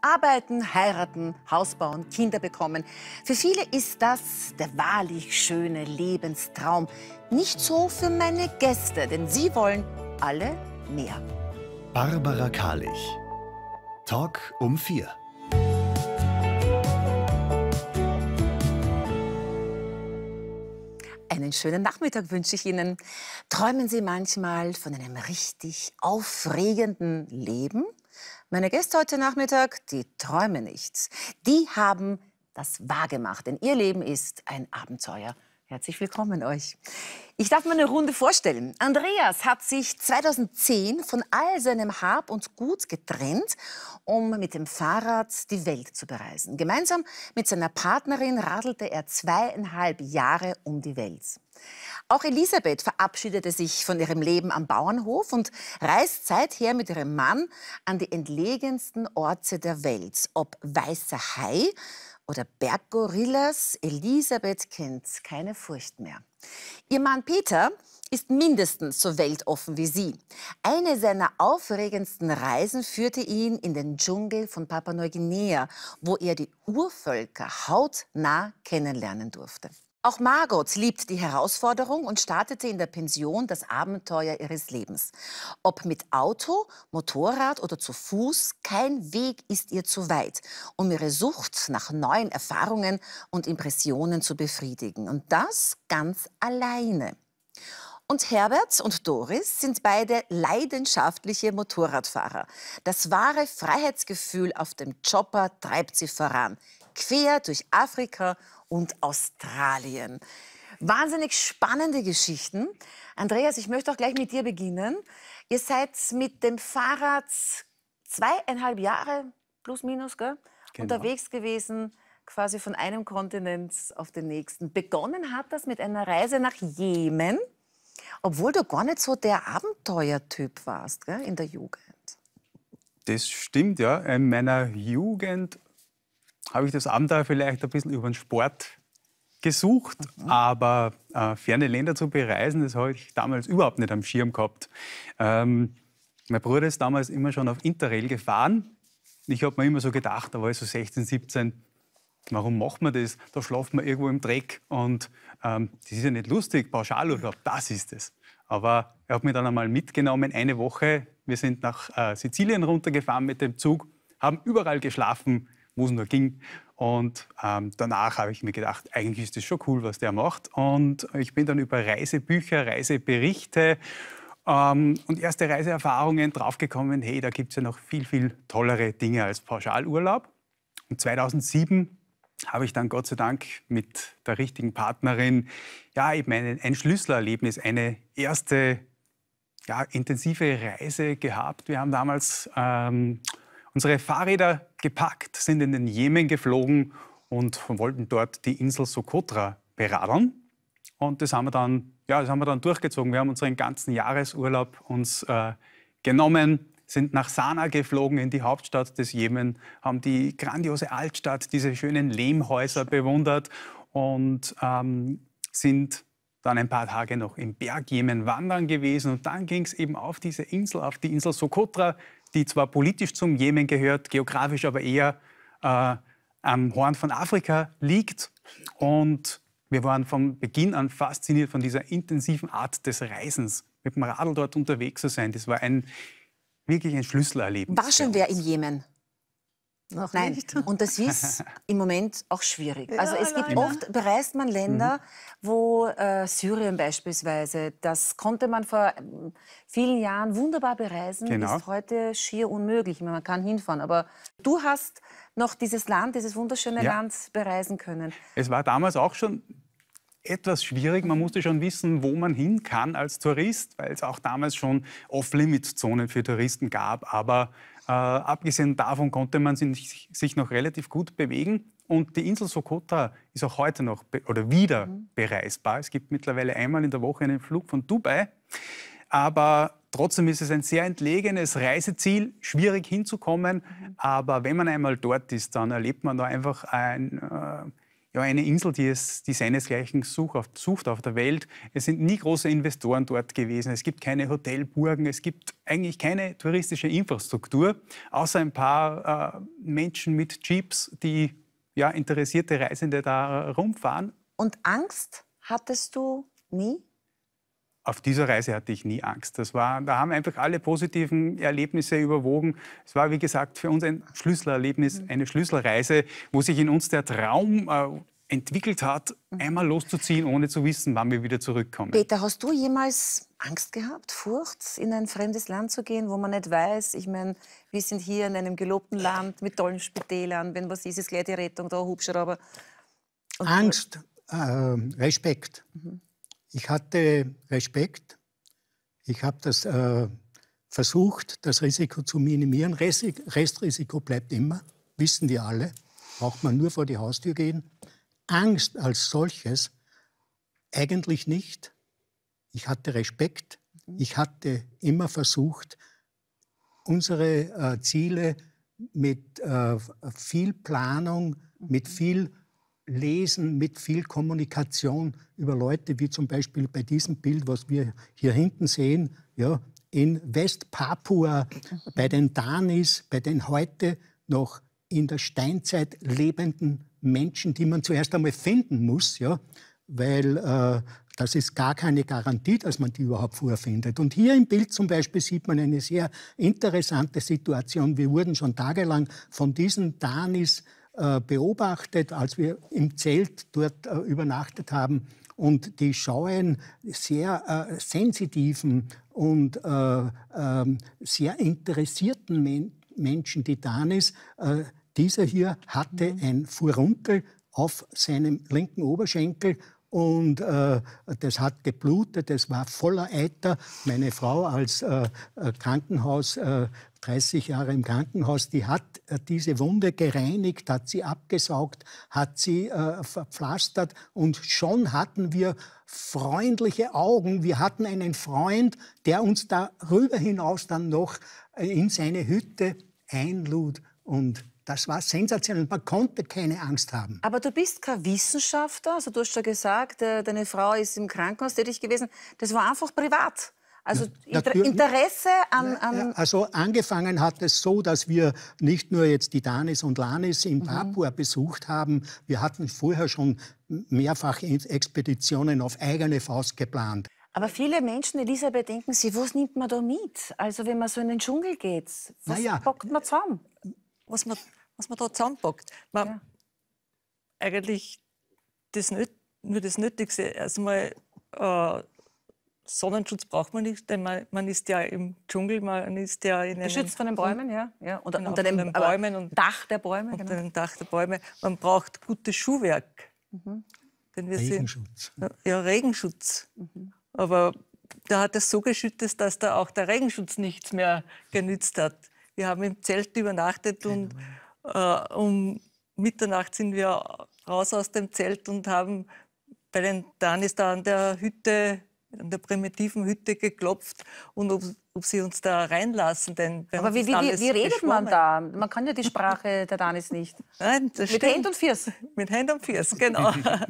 Arbeiten, heiraten, Haus bauen, Kinder bekommen. Für viele ist das der wahrlich schöne Lebenstraum. Nicht so für meine Gäste, denn sie wollen alle mehr. Barbara Karlich. Talk um vier. Einen schönen Nachmittag wünsche ich Ihnen. Träumen Sie manchmal von einem richtig aufregenden Leben? Meine Gäste heute Nachmittag, die träumen nichts. Die haben das wahrgemacht, denn ihr Leben ist ein Abenteuer. Herzlich willkommen euch. Ich darf mal eine Runde vorstellen. Andreas hat sich 2010 von all seinem Hab und Gut getrennt, um mit dem Fahrrad die Welt zu bereisen. Gemeinsam mit seiner Partnerin radelte er zweieinhalb Jahre um die Welt. Auch Elisabeth verabschiedete sich von ihrem Leben am Bauernhof und reist seither mit ihrem Mann an die entlegensten Orte der Welt. Ob Weißer Hai oder Berggorillas, Elisabeth kennt keine Furcht mehr. Ihr Mann Peter ist mindestens so weltoffen wie sie. Eine seiner aufregendsten Reisen führte ihn in den Dschungel von Papua-Neuguinea, wo er die Urvölker hautnah kennenlernen durfte. Auch Margot liebt die Herausforderung und startete in der Pension das Abenteuer ihres Lebens. Ob mit Auto, Motorrad oder zu Fuß, kein Weg ist ihr zu weit, um ihre Sucht nach neuen Erfahrungen und Impressionen zu befriedigen. Und das ganz alleine. Und Herbert und Doris sind beide leidenschaftliche Motorradfahrer. Das wahre Freiheitsgefühl auf dem Chopper treibt sie voran, quer durch Afrika und Australien. Wahnsinnig spannende Geschichten. Andreas, ich möchte auch gleich mit dir beginnen. Ihr seid mit dem Fahrrad zweieinhalb Jahre, plus minus, gell, genau. unterwegs gewesen, quasi von einem Kontinent auf den nächsten. Begonnen hat das mit einer Reise nach Jemen, obwohl du gar nicht so der Abenteuertyp warst gell, in der Jugend. Das stimmt, ja. In meiner Jugend habe ich das Abenteuer vielleicht ein bisschen über den Sport gesucht, mhm. aber äh, ferne Länder zu bereisen, das habe ich damals überhaupt nicht am Schirm gehabt. Ähm, mein Bruder ist damals immer schon auf Interrail gefahren. Ich habe mir immer so gedacht, da war ich so 16, 17, warum macht man das? Da schlaft man irgendwo im Dreck und ähm, das ist ja nicht lustig, Pauschalurlaub, das ist es. Aber er hat mich dann einmal mitgenommen, eine Woche. Wir sind nach äh, Sizilien runtergefahren mit dem Zug, haben überall geschlafen, wo es nur ging. Und ähm, danach habe ich mir gedacht, eigentlich ist das schon cool, was der macht. Und ich bin dann über Reisebücher, Reiseberichte ähm, und erste Reiseerfahrungen draufgekommen, hey, da gibt es ja noch viel, viel tollere Dinge als Pauschalurlaub. Und 2007 habe ich dann Gott sei Dank mit der richtigen Partnerin ja eben ein, ein Schlüsselerlebnis, eine erste ja, intensive Reise gehabt. Wir haben damals ähm, Unsere Fahrräder gepackt, sind in den Jemen geflogen und wollten dort die Insel Sokotra beradeln. Und das haben wir dann, ja, das haben wir dann durchgezogen. Wir haben unseren ganzen Jahresurlaub uns äh, genommen, sind nach Sanaa geflogen, in die Hauptstadt des Jemen, haben die grandiose Altstadt, diese schönen Lehmhäuser bewundert und ähm, sind dann ein paar Tage noch im Berg Jemen wandern gewesen. Und dann ging es eben auf diese Insel, auf die Insel Sokotra, die zwar politisch zum Jemen gehört, geografisch aber eher äh, am Horn von Afrika liegt. Und wir waren von Beginn an fasziniert von dieser intensiven Art des Reisens, mit dem Radl dort unterwegs zu sein. Das war ein, wirklich ein Schlüsselerlebnis. War schon wer im Jemen? Noch Nein. Nicht. Und das ist im Moment auch schwierig. Ja, also es leider. gibt oft, bereist man Länder, mhm. wo äh, Syrien beispielsweise, das konnte man vor ähm, vielen Jahren wunderbar bereisen, genau. ist heute schier unmöglich. Meine, man kann hinfahren, aber du hast noch dieses Land, dieses wunderschöne ja. Land bereisen können. Es war damals auch schon etwas schwierig. Man musste schon wissen, wo man hin kann als Tourist, weil es auch damals schon Off-Limit-Zonen für Touristen gab. Aber äh, abgesehen davon konnte man sich, sich noch relativ gut bewegen. Und die Insel Sokota ist auch heute noch oder wieder mhm. bereisbar. Es gibt mittlerweile einmal in der Woche einen Flug von Dubai. Aber trotzdem ist es ein sehr entlegenes Reiseziel, schwierig hinzukommen. Mhm. Aber wenn man einmal dort ist, dann erlebt man da einfach ein. Äh, ja, eine Insel, die, es, die seinesgleichen sucht auf, sucht auf der Welt. Es sind nie große Investoren dort gewesen. Es gibt keine Hotelburgen, es gibt eigentlich keine touristische Infrastruktur, außer ein paar äh, Menschen mit Jeeps, die ja, interessierte Reisende da rumfahren. Und Angst hattest du nie? auf dieser Reise hatte ich nie Angst. Das war, da haben einfach alle positiven Erlebnisse überwogen. Es war, wie gesagt, für uns ein Schlüsselerlebnis, mhm. eine Schlüsselreise, wo sich in uns der Traum äh, entwickelt hat, mhm. einmal loszuziehen, ohne zu wissen, wann wir wieder zurückkommen. Peter, hast du jemals Angst gehabt, Furcht, in ein fremdes Land zu gehen, wo man nicht weiß? Ich meine, wir sind hier in einem gelobten Land mit tollen Spitälern. Wenn was ist, ist gleich die Rettung, da Hubschrauber. Und Angst, äh, Respekt. Mhm. Ich hatte Respekt. Ich habe das äh, versucht, das Risiko zu minimieren. Restrisiko bleibt immer, wissen wir alle. Braucht man nur vor die Haustür gehen. Angst als solches eigentlich nicht. Ich hatte Respekt. Ich hatte immer versucht, unsere äh, Ziele mit äh, viel Planung, mit viel Lesen mit viel Kommunikation über Leute, wie zum Beispiel bei diesem Bild, was wir hier hinten sehen, ja, in Westpapua, bei den Danis, bei den heute noch in der Steinzeit lebenden Menschen, die man zuerst einmal finden muss, ja, weil äh, das ist gar keine Garantie, dass man die überhaupt vorfindet. Und hier im Bild zum Beispiel sieht man eine sehr interessante Situation. Wir wurden schon tagelang von diesen Danis äh, beobachtet, als wir im Zelt dort äh, übernachtet haben und die scheuen, sehr äh, sensitiven und äh, äh, sehr interessierten Men Menschen Titanis. Äh, dieser hier hatte mhm. ein Furunkel auf seinem linken Oberschenkel und äh, das hat geblutet, das war voller Eiter. Meine Frau als äh, äh Krankenhaus, äh, 30 Jahre im Krankenhaus, die hat äh, diese Wunde gereinigt, hat sie abgesaugt, hat sie äh, verpflastert und schon hatten wir freundliche Augen. Wir hatten einen Freund, der uns darüber hinaus dann noch in seine Hütte einlud und das war sensationell. Man konnte keine Angst haben. Aber du bist kein Wissenschaftler. Also du hast schon gesagt, äh, deine Frau ist im Krankenhaus tätig gewesen. Das war einfach privat. Also Inter Interesse an, an Also angefangen hat es so, dass wir nicht nur jetzt die Danis und Lanis in mhm. Papua mhm. besucht haben. Wir hatten vorher schon mehrfach Expeditionen auf eigene Faust geplant. Aber viele Menschen, Elisabeth, denken sich, was nimmt man da mit? Also wenn man so in den Dschungel geht, was naja, packt man zusammen? Was man was man da zusammenpackt. Man ja. Eigentlich das nicht, nur das Nötigste. Erstmal also äh, Sonnenschutz braucht man nicht, denn man, man, ist ja im Dschungel, man ist ja in Geschützt von den Bäumen, ja. ja. Und, genau, unter, den, den Bäumen und Dach der Bäume. Unter genau. dem Dach der Bäume. Man braucht gutes Schuhwerk. Mhm. Regenschutz. Sind, ja, Regenschutz. Mhm. Aber da hat es so geschüttet, dass da auch der Regenschutz nichts mehr genützt hat. Wir haben im Zelt übernachtet genau. und, äh, um Mitternacht sind wir raus aus dem Zelt und haben bei den Danis da an der Hütte, an der primitiven Hütte geklopft und ob, ob sie uns da reinlassen. Denn Aber wie, wie, wie, wie redet man da? Man kann ja die Sprache der Danis nicht. Nein, das Mit Händen und Füßen. Mit Händen und Füßen, genau.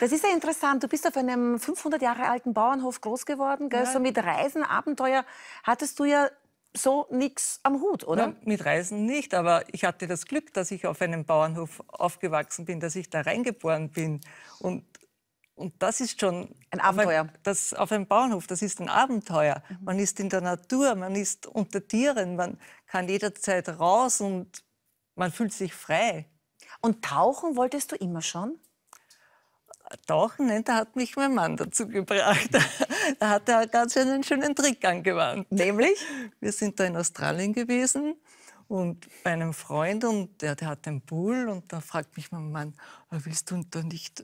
das ist ja interessant. Du bist auf einem 500 Jahre alten Bauernhof groß geworden. Gell? Ja. So mit Reisen, Abenteuer hattest du ja so nichts am Hut, oder? Ja, mit Reisen nicht, aber ich hatte das Glück, dass ich auf einem Bauernhof aufgewachsen bin, dass ich da reingeboren bin. Und, und das ist schon... Ein Abenteuer. Auf das, auf einem Bauernhof, das ist ein Abenteuer. Mhm. Man ist in der Natur, man ist unter Tieren, man kann jederzeit raus und man fühlt sich frei. Und tauchen wolltest du immer schon? Tauchen, ne, da hat mich mein Mann dazu gebracht. da hat er halt ganz einen schönen Trick angewandt. Nämlich? Wir sind da in Australien gewesen und bei einem Freund und der, der hat einen Pool und da fragt mich mein Mann, ah, willst du da nicht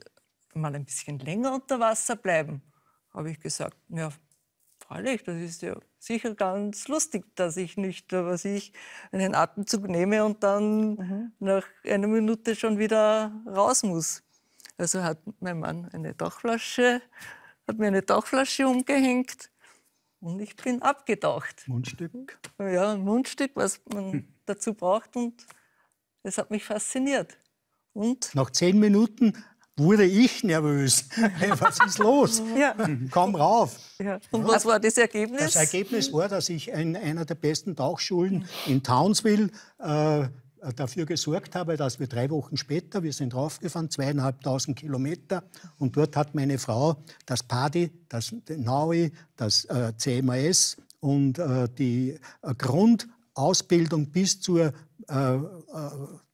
mal ein bisschen länger unter Wasser bleiben? Habe ich gesagt, ja, freilich, das ist ja sicher ganz lustig, dass ich nicht, was ich, einen Atemzug nehme und dann mhm. nach einer Minute schon wieder raus muss. Also hat mein Mann eine Dachflasche, hat mir eine Dachflasche umgehängt und ich bin abgetaucht. Mundstück? Ja, ein Mundstück, was man hm. dazu braucht und es hat mich fasziniert. Und Nach zehn Minuten wurde ich nervös. Hey, was ist los? Ja. Komm rauf. Ja. Und was war das Ergebnis? Das Ergebnis war, dass ich in einer der besten Tauchschulen in Townsville äh, äh, dafür gesorgt habe, dass wir drei Wochen später, wir sind raufgefahren, zweieinhalbtausend Kilometer, und dort hat meine Frau das PADI, das NAUI, das äh, CMAS und äh, die äh, Grundausbildung bis zur äh, äh,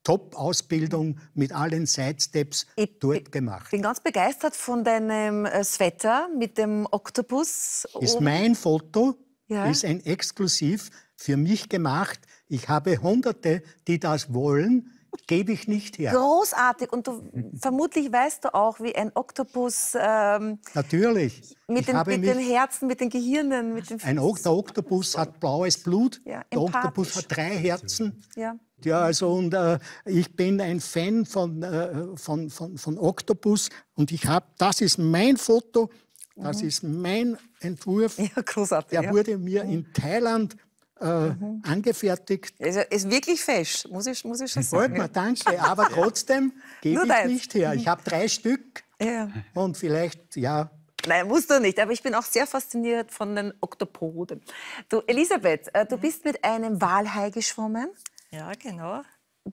Top-Ausbildung mit allen Sidesteps steps dort gemacht. Ich bin ganz begeistert von deinem Sweater mit dem Oktopus. Ist mein Foto, ja. ist ein exklusiv für mich gemacht ich habe Hunderte, die das wollen, gebe ich nicht her. Großartig. Und du, vermutlich weißt du auch, wie ein Oktopus. Ähm, Natürlich. Mit, den, mit den, Herzen, mit den Gehirnen. Mit den ein o der Oktopus hat blaues Blut. Ja, der Oktopus hat drei Herzen. Ja. Ja, also und äh, ich bin ein Fan von, äh, von, von, von Oktopus und ich habe, das ist mein Foto, das mhm. ist mein Entwurf. Ja, großartig. Der ja. wurde mir in mhm. Thailand äh, mhm. angefertigt. Also ist wirklich fesch, muss ich, muss ich schon sagen. Mir, danke, aber trotzdem gebe ich deins. nicht her. Ich habe drei Stück ja. und vielleicht, ja. Nein, musst du nicht, aber ich bin auch sehr fasziniert von den Oktopoden. Du, Elisabeth, äh, du mhm. bist mit einem Walhai geschwommen. Ja, genau.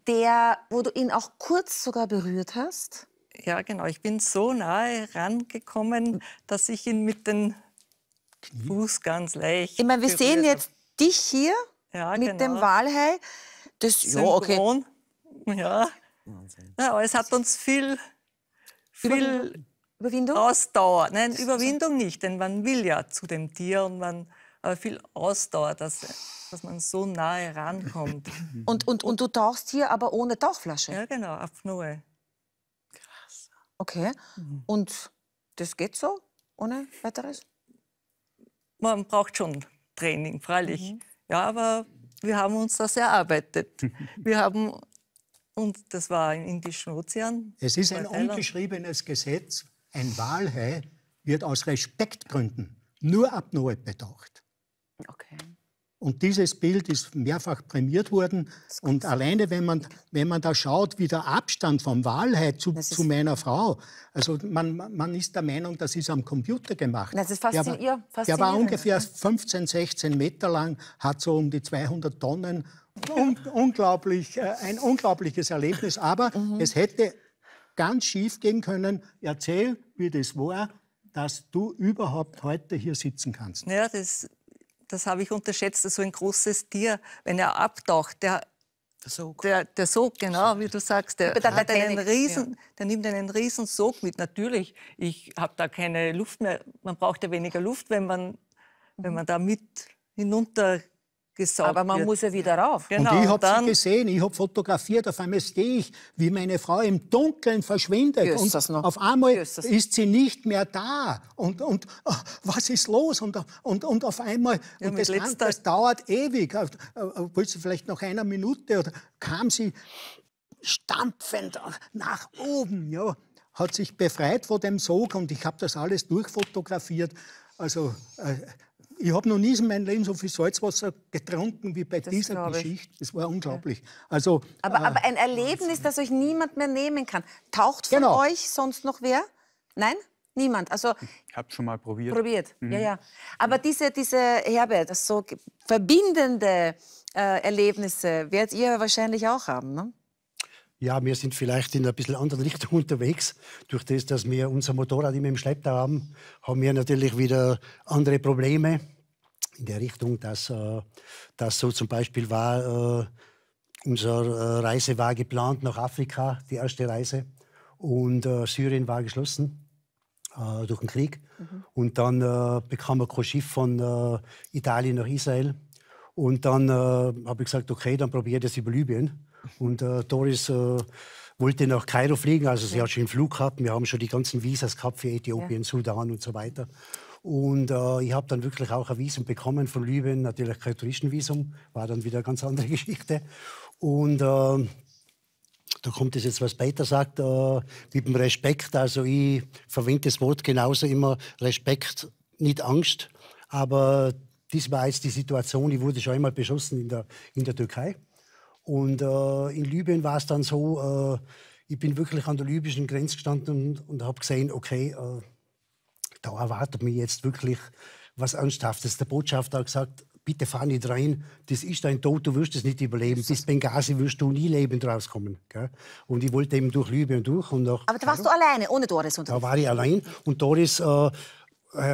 Der, wo du ihn auch kurz sogar berührt hast. Ja, genau. Ich bin so nahe rangekommen, dass ich ihn mit dem Fuß ganz leicht. Ich meine, wir sehen jetzt dich hier ja, mit genau. dem Walhai. Das, Synchron. ja, okay. Ja. ja, aber es hat uns viel, viel Überwindung? Ausdauer. Nein, Überwindung nicht, denn man will ja zu dem Tier und man aber viel Ausdauer, dass, dass man so nahe rankommt. Und, und, und du tauchst hier aber ohne Tauchflasche? Ja, genau, auf Pnoe. Krass. Okay. Und das geht so ohne weiteres? Man braucht schon Training, freilich. Mhm. Ja, aber wir haben uns das erarbeitet. wir haben, und das war im Indischen Ozean. Es ist ein Thailand. ungeschriebenes Gesetz, ein Walhai wird aus Respektgründen nur ab Not bedacht. Okay. Und dieses Bild ist mehrfach prämiert worden. Und alleine, wenn man, wenn man da schaut, wie der Abstand vom Wahrheit zu, zu meiner Frau, also man, man ist der Meinung, das ist am Computer gemacht. Das ist faszinier der war, Der war ungefähr 15, 16 Meter lang, hat so um die 200 Tonnen. Un unglaublich, äh, ein unglaubliches Erlebnis. Aber mhm. es hätte ganz schief gehen können. Erzähl, wie das war, dass du überhaupt heute hier sitzen kannst. Ja, das das habe ich unterschätzt, so ein großes Tier, wenn er abtaucht, der der Sog. Der, der Sog, genau, wie du sagst. Der, der hat einen riesen, der nimmt einen riesen Sog mit. Natürlich, ich habe da keine Luft mehr. Man braucht ja weniger Luft, wenn man, wenn man da mit hinunter gesagt Aber man wird. muss ja wieder rauf. Genau. Und ich habe sie gesehen, ich habe fotografiert, auf einmal sehe ich, wie meine Frau im Dunkeln verschwindet. Gösters und noch. auf einmal Gösters. ist sie nicht mehr da. Und, und oh, was ist los? Und, und, und auf einmal, ja, und das, Land, das dauert ewig. Äh, willst du vielleicht noch einer Minute? Oder kam sie stampfend nach oben, ja, hat sich befreit von dem Sog und ich habe das alles durchfotografiert. Also... Äh, ich habe noch nie in meinem Leben so viel Salzwasser getrunken wie bei das dieser Geschichte. Das war unglaublich. Also, aber, äh, aber ein Erlebnis, das euch niemand mehr nehmen kann. Taucht von genau. euch sonst noch wer? Nein? Niemand. Also, ich habe schon mal probiert. Probiert, mhm. ja, ja. Aber diese, diese Herbert, so verbindende äh, Erlebnisse werdet ihr wahrscheinlich auch haben, ne? Ja, wir sind vielleicht in einer bisschen anderen Richtung unterwegs. Durch das, dass wir unser Motorrad immer im Schlepptau haben, haben wir natürlich wieder andere Probleme in der Richtung, dass äh, das so zum Beispiel war, äh, unsere äh, Reise war geplant nach Afrika, die erste Reise, und äh, Syrien war geschlossen äh, durch den Krieg. Mhm. Und dann äh, bekam man kein Schiff von Italien nach Israel. Und dann habe ich gesagt, okay, dann probiere ich das über Libyen. Und äh, Doris äh, wollte nach Kairo fliegen, also sie ja. hat schon einen Flug gehabt. Wir haben schon die ganzen Visas gehabt für Äthiopien, ja. Sudan und so weiter. Und äh, ich habe dann wirklich auch ein Visum bekommen von Libyen, natürlich kein Touristenvisum, war dann wieder eine ganz andere Geschichte. Und äh, da kommt es jetzt, was Peter sagt, äh, mit dem Respekt. Also ich verwende das Wort genauso immer, Respekt, nicht Angst. Aber das war jetzt die Situation, ich wurde schon einmal beschossen in der, in der Türkei. Und äh, in Libyen war es dann so, äh, ich bin wirklich an der libyschen Grenze gestanden und, und habe gesehen, okay, äh, da erwartet mich jetzt wirklich was Ernsthaftes. Der Botschafter hat gesagt, bitte fahr nicht rein, das ist dein Tod, du wirst es nicht überleben. Bis Benghazi wirst du nie lebend rauskommen. Gell? Und ich wollte eben durch Libyen durch. Und nach Aber da warst Karo. du alleine, ohne Doris unterwegs? Da war ich allein und Doris äh, äh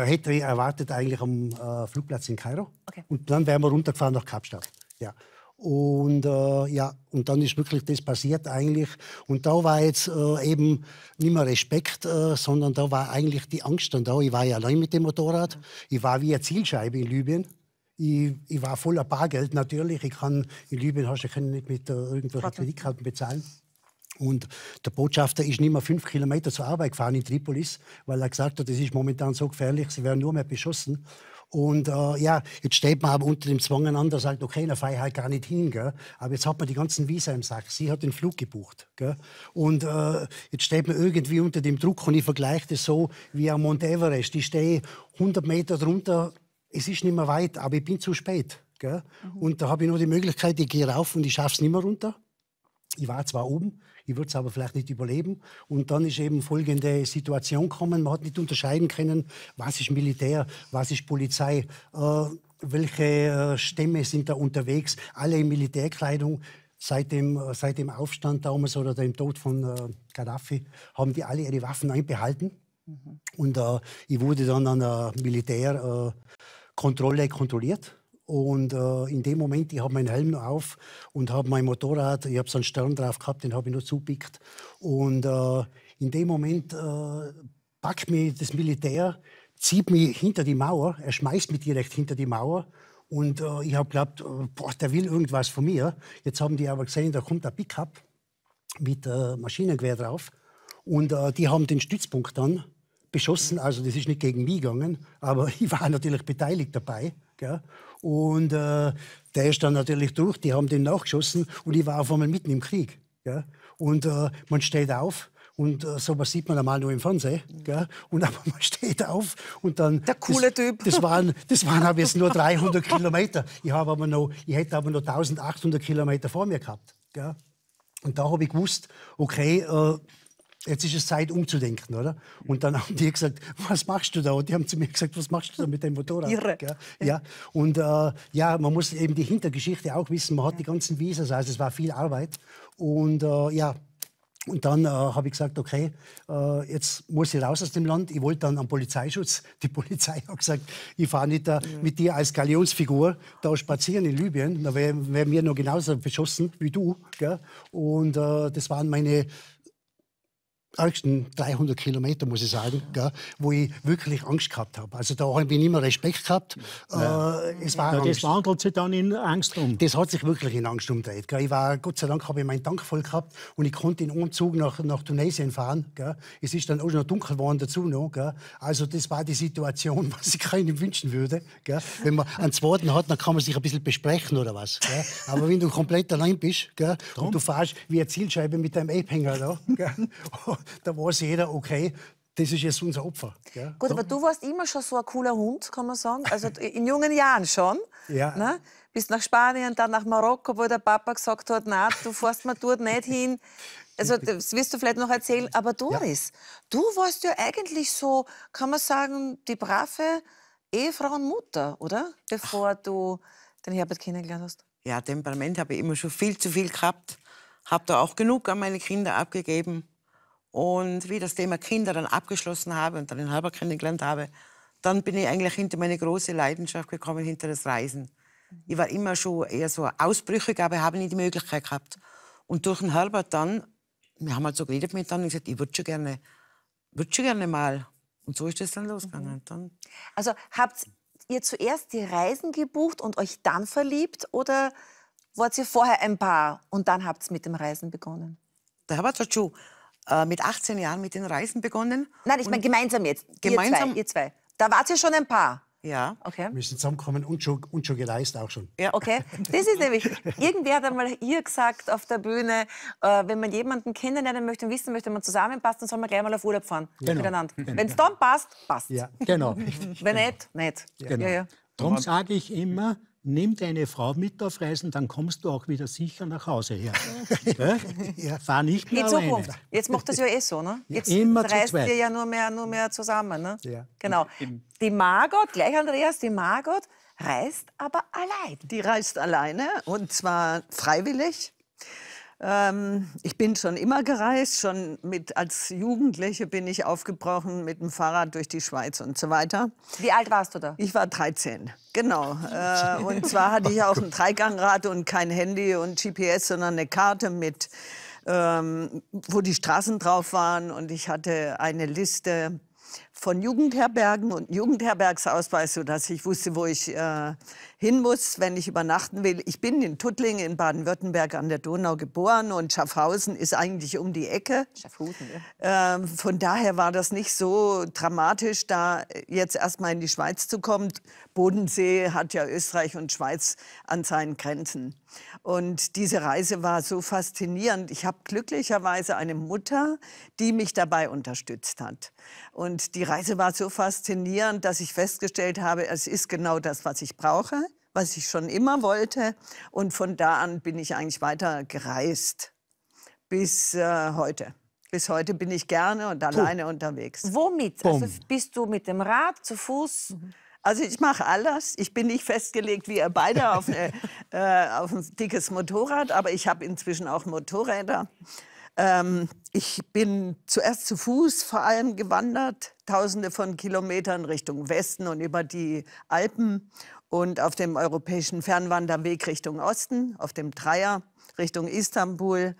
hätte erwartet eigentlich am äh, Flugplatz in Kairo. Okay. Und dann wären wir runtergefahren nach Kapstadt. Ja. Und äh, ja, und dann ist wirklich das passiert eigentlich. Und da war jetzt äh, eben nicht mehr Respekt, äh, sondern da war eigentlich die Angst dann da. Ich war ja allein mit dem Motorrad. Ich war wie eine Zielscheibe in Libyen. Ich, ich war voller Bargeld natürlich. Ich kann in Libyen hast du können nicht mit äh, irgendwelchen Kreditkarten bezahlen. Und der Botschafter ist nicht mehr fünf Kilometer zur Arbeit gefahren in Tripolis, weil er gesagt hat, das ist momentan so gefährlich, sie werden nur mehr beschossen. Und äh, ja, jetzt steht man aber unter dem Zwang einander, sagt, okay, na fahre ich halt gar nicht hin. Gell? Aber jetzt hat man die ganzen Visa im Sack. Sie hat den Flug gebucht. Gell? Und äh, jetzt steht man irgendwie unter dem Druck. Und ich vergleiche das so wie am Mount Everest. Ich stehe 100 Meter drunter, es ist nicht mehr weit, aber ich bin zu spät. Mhm. Und da habe ich nur die Möglichkeit, ich gehe rauf und ich schaffe es nicht mehr runter. Ich war zwar oben, ich würde es aber vielleicht nicht überleben. Und dann ist eben folgende Situation gekommen, man hat nicht unterscheiden können, was ist Militär, was ist Polizei, äh, welche äh, Stämme sind da unterwegs, alle in Militärkleidung seit dem, äh, seit dem Aufstand damals oder dem Tod von äh, Gaddafi haben die alle ihre Waffen einbehalten. Mhm. Und äh, ich wurde dann an der Militärkontrolle äh, kontrolliert. Und äh, in dem Moment, ich habe meinen Helm noch auf und habe mein Motorrad, ich habe so einen Stern drauf gehabt, den habe ich noch zupickt. Und äh, in dem Moment äh, packt mich das Militär, zieht mich hinter die Mauer, er schmeißt mich direkt hinter die Mauer. Und äh, ich habe geglaubt, äh, boah, der will irgendwas von mir. Jetzt haben die aber gesehen, da kommt ein Pickup mit äh, Maschinengewehr drauf. Und die haben den Stützpunkt dann beschossen. Also das ist nicht gegen mich gegangen, aber ich war natürlich beteiligt dabei. Gell? Und äh, der ist dann natürlich durch, die haben den nachgeschossen und ich war auf einmal mitten im Krieg. Gell? Und äh, man steht auf und äh, sowas sieht man einmal nur im Fernsehen. Gell? Und aber man steht auf und dann. Der coole das, Typ. Das waren, das waren aber jetzt nur 300 Kilometer. Ich, aber noch, ich hätte aber noch 1800 Kilometer vor mir gehabt. Gell? Und da habe ich gewusst, okay, äh, jetzt ist es Zeit umzudenken, oder? Und dann haben die gesagt, was machst du da? Und die haben zu mir gesagt, was machst du da mit dem Motorrad? Irre. Ja, und äh, ja, man muss eben die Hintergeschichte auch wissen. Man hat die ganzen Visas, also es war viel Arbeit. Und äh, ja, und dann äh, habe ich gesagt, okay, äh, jetzt muss ich raus aus dem Land. Ich wollte dann am Polizeischutz. Die Polizei hat gesagt, ich fahre nicht äh, mit dir als Galionsfigur da spazieren in Libyen. Da wären wär wir noch genauso beschossen wie du. Gell? Und äh, das waren meine ersten 300 Kilometer, muss ich sagen, gell, wo ich wirklich Angst gehabt habe. Also da habe ich nicht mehr Respekt gehabt. Ja. Äh, es war ja, das wandelt sich dann in Angst um. Das hat sich wirklich in Angst umgedreht. Gell. Ich war, Gott sei Dank habe ich meinen Tank voll gehabt und ich konnte in einem Zug nach, nach Tunesien fahren. Gell. Es ist dann auch noch dunkel geworden dazu noch. Gell. Also das war die Situation, was ich keinem wünschen würde. Gell. Wenn man einen zweiten hat, dann kann man sich ein bisschen besprechen oder was. Gell. Aber wenn du komplett allein bist gell, und du fährst wie eine Zielscheibe mit deinem Abhänger da, da weiß jeder, okay, das ist jetzt unser Opfer. Ja? Gut, aber du warst immer schon so ein cooler Hund, kann man sagen. Also in jungen Jahren schon. Ja. Ne? Bist nach Spanien, dann nach Marokko, wo der Papa gesagt hat, na, du fährst mal dort nicht hin. Also das wirst du vielleicht noch erzählen. Aber Doris, ja. du warst ja eigentlich so, kann man sagen, die brave Ehefrau und Mutter, oder? Bevor Ach. du den Herbert kennengelernt hast. Ja, Temperament habe ich immer schon viel zu viel gehabt. Habe da auch genug an meine Kinder abgegeben und wie ich das Thema Kinder dann abgeschlossen habe und dann in Halber kennengelernt habe, dann bin ich eigentlich hinter meine große Leidenschaft gekommen, hinter das Reisen. Ich war immer schon eher so Ausbrüche, aber habe nicht die Möglichkeit gehabt. Und durch den Herbert dann, wir haben halt so geredet mit miteinander und gesagt, ich würde schon gerne, würde schon gerne mal. Und so ist das dann losgegangen. Mhm. Dann also habt ihr zuerst die Reisen gebucht und euch dann verliebt oder wart ihr vorher ein Paar und dann habt ihr mit dem Reisen begonnen? Der Herbert hat schon äh, mit 18 Jahren mit den Reisen begonnen. Nein, ich meine gemeinsam jetzt. Gemeinsam? Ihr zwei. Ihr zwei. Da wart ihr schon ein Paar. Ja. Okay. Müssen zusammenkommen und schon, und schon gereist auch schon. Ja. Okay. Das ist nämlich, irgendwer hat einmal ihr gesagt auf der Bühne, äh, wenn man jemanden kennenlernen möchte und wissen möchte, wenn man zusammenpasst, dann soll man gleich mal auf Urlaub fahren. Genau. genau. Miteinander. Genau. Wenn es dann passt, passt. Ja, genau. Wenn genau. nicht, nicht. Ja. Genau. Ja, ja. Darum sage ich immer, nimm deine Frau mit auf Reisen, dann kommst du auch wieder sicher nach Hause her. ja? Fahr nicht mehr Die alleine. Zukunft. Jetzt macht das ja eh so, ne? Jetzt ja, Immer reist ihr ja nur mehr, nur mehr zusammen, ne? Ja. Genau. Die Margot, gleich Andreas, die Margot reist aber allein. Die reist alleine und zwar freiwillig. Ähm, ich bin schon immer gereist, schon mit, als Jugendliche bin ich aufgebrochen mit dem Fahrrad durch die Schweiz und so weiter. Wie alt warst du da? Ich war 13, genau. äh, und zwar hatte ich oh auch ein Dreigangrad und kein Handy und GPS, sondern eine Karte mit, ähm, wo die Straßen drauf waren und ich hatte eine Liste von Jugendherbergen und Jugendherbergsausweis, sodass ich wusste, wo ich äh, hin muss, wenn ich übernachten will. Ich bin in Tuttlingen in Baden-Württemberg an der Donau geboren und Schaffhausen ist eigentlich um die Ecke. Schaffhausen, ja. Ähm, von daher war das nicht so dramatisch, da jetzt erstmal in die Schweiz zu kommen. Bodensee hat ja Österreich und Schweiz an seinen Grenzen. Und diese Reise war so faszinierend. Ich habe glücklicherweise eine Mutter, die mich dabei unterstützt hat. Und die Reise war so faszinierend, dass ich festgestellt habe, es ist genau das, was ich brauche, was ich schon immer wollte. Und von da an bin ich eigentlich weiter gereist bis äh, heute. Bis heute bin ich gerne und alleine Puh. unterwegs. Womit? Also bist du mit dem Rad, zu Fuß? Mhm. Also ich mache alles. Ich bin nicht festgelegt wie ihr beide auf, eine, äh, auf ein dickes Motorrad, aber ich habe inzwischen auch Motorräder. Ähm, ich bin zuerst zu Fuß vor allem gewandert, tausende von Kilometern Richtung Westen und über die Alpen und auf dem europäischen Fernwanderweg Richtung Osten, auf dem Dreier Richtung Istanbul.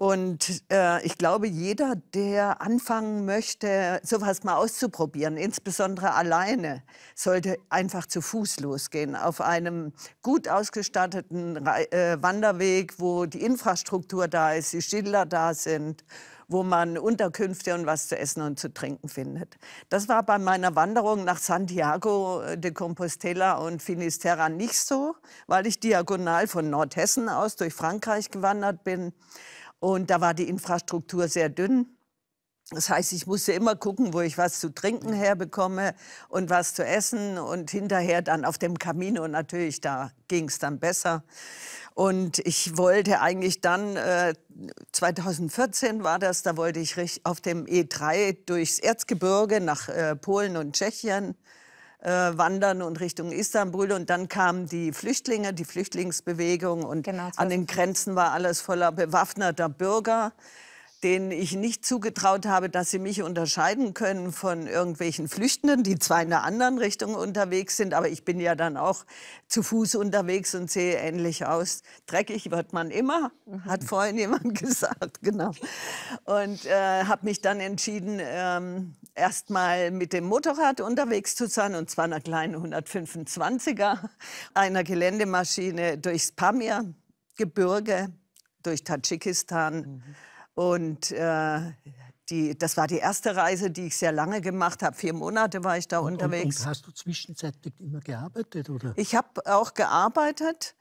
Und äh, ich glaube, jeder, der anfangen möchte, sowas mal auszuprobieren, insbesondere alleine, sollte einfach zu Fuß losgehen. Auf einem gut ausgestatteten äh, Wanderweg, wo die Infrastruktur da ist, die Schilder da sind, wo man Unterkünfte und was zu essen und zu trinken findet. Das war bei meiner Wanderung nach Santiago de Compostela und Finisterra nicht so, weil ich diagonal von Nordhessen aus durch Frankreich gewandert bin. Und da war die Infrastruktur sehr dünn. Das heißt, ich musste immer gucken, wo ich was zu trinken mhm. herbekomme und was zu essen und hinterher dann auf dem Camino natürlich, da ging es dann besser. Und ich wollte eigentlich dann, äh, 2014 war das, da wollte ich auf dem E3 durchs Erzgebirge nach äh, Polen und Tschechien äh, wandern und Richtung Istanbul. Und dann kamen die Flüchtlinge, die Flüchtlingsbewegung. Und genau, an den Grenzen war alles voller bewaffneter Bürger denen ich nicht zugetraut habe, dass sie mich unterscheiden können von irgendwelchen Flüchtenden, die zwar in einer anderen Richtung unterwegs sind, aber ich bin ja dann auch zu Fuß unterwegs und sehe ähnlich aus. Dreckig wird man immer, mhm. hat vorhin jemand gesagt, genau. Und äh, habe mich dann entschieden, ähm, erstmal mit dem Motorrad unterwegs zu sein, und zwar einer kleinen 125er, einer Geländemaschine durchs Pamir-Gebirge, durch Tadschikistan. Mhm. Und äh, die, das war die erste Reise, die ich sehr lange gemacht habe. Vier Monate war ich da und, unterwegs. Und, und hast du zwischenzeitlich immer gearbeitet? Oder? Ich habe auch gearbeitet.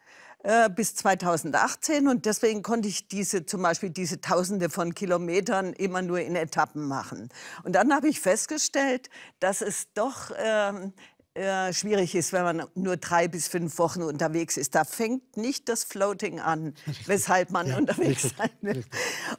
Äh, bis 2018 und deswegen konnte ich diese zum Beispiel diese Tausende von Kilometern immer nur in Etappen machen. Und dann habe ich festgestellt, dass es doch ähm, schwierig ist, wenn man nur drei bis fünf Wochen unterwegs ist. Da fängt nicht das Floating an, weshalb man ja, unterwegs richtig, sein will.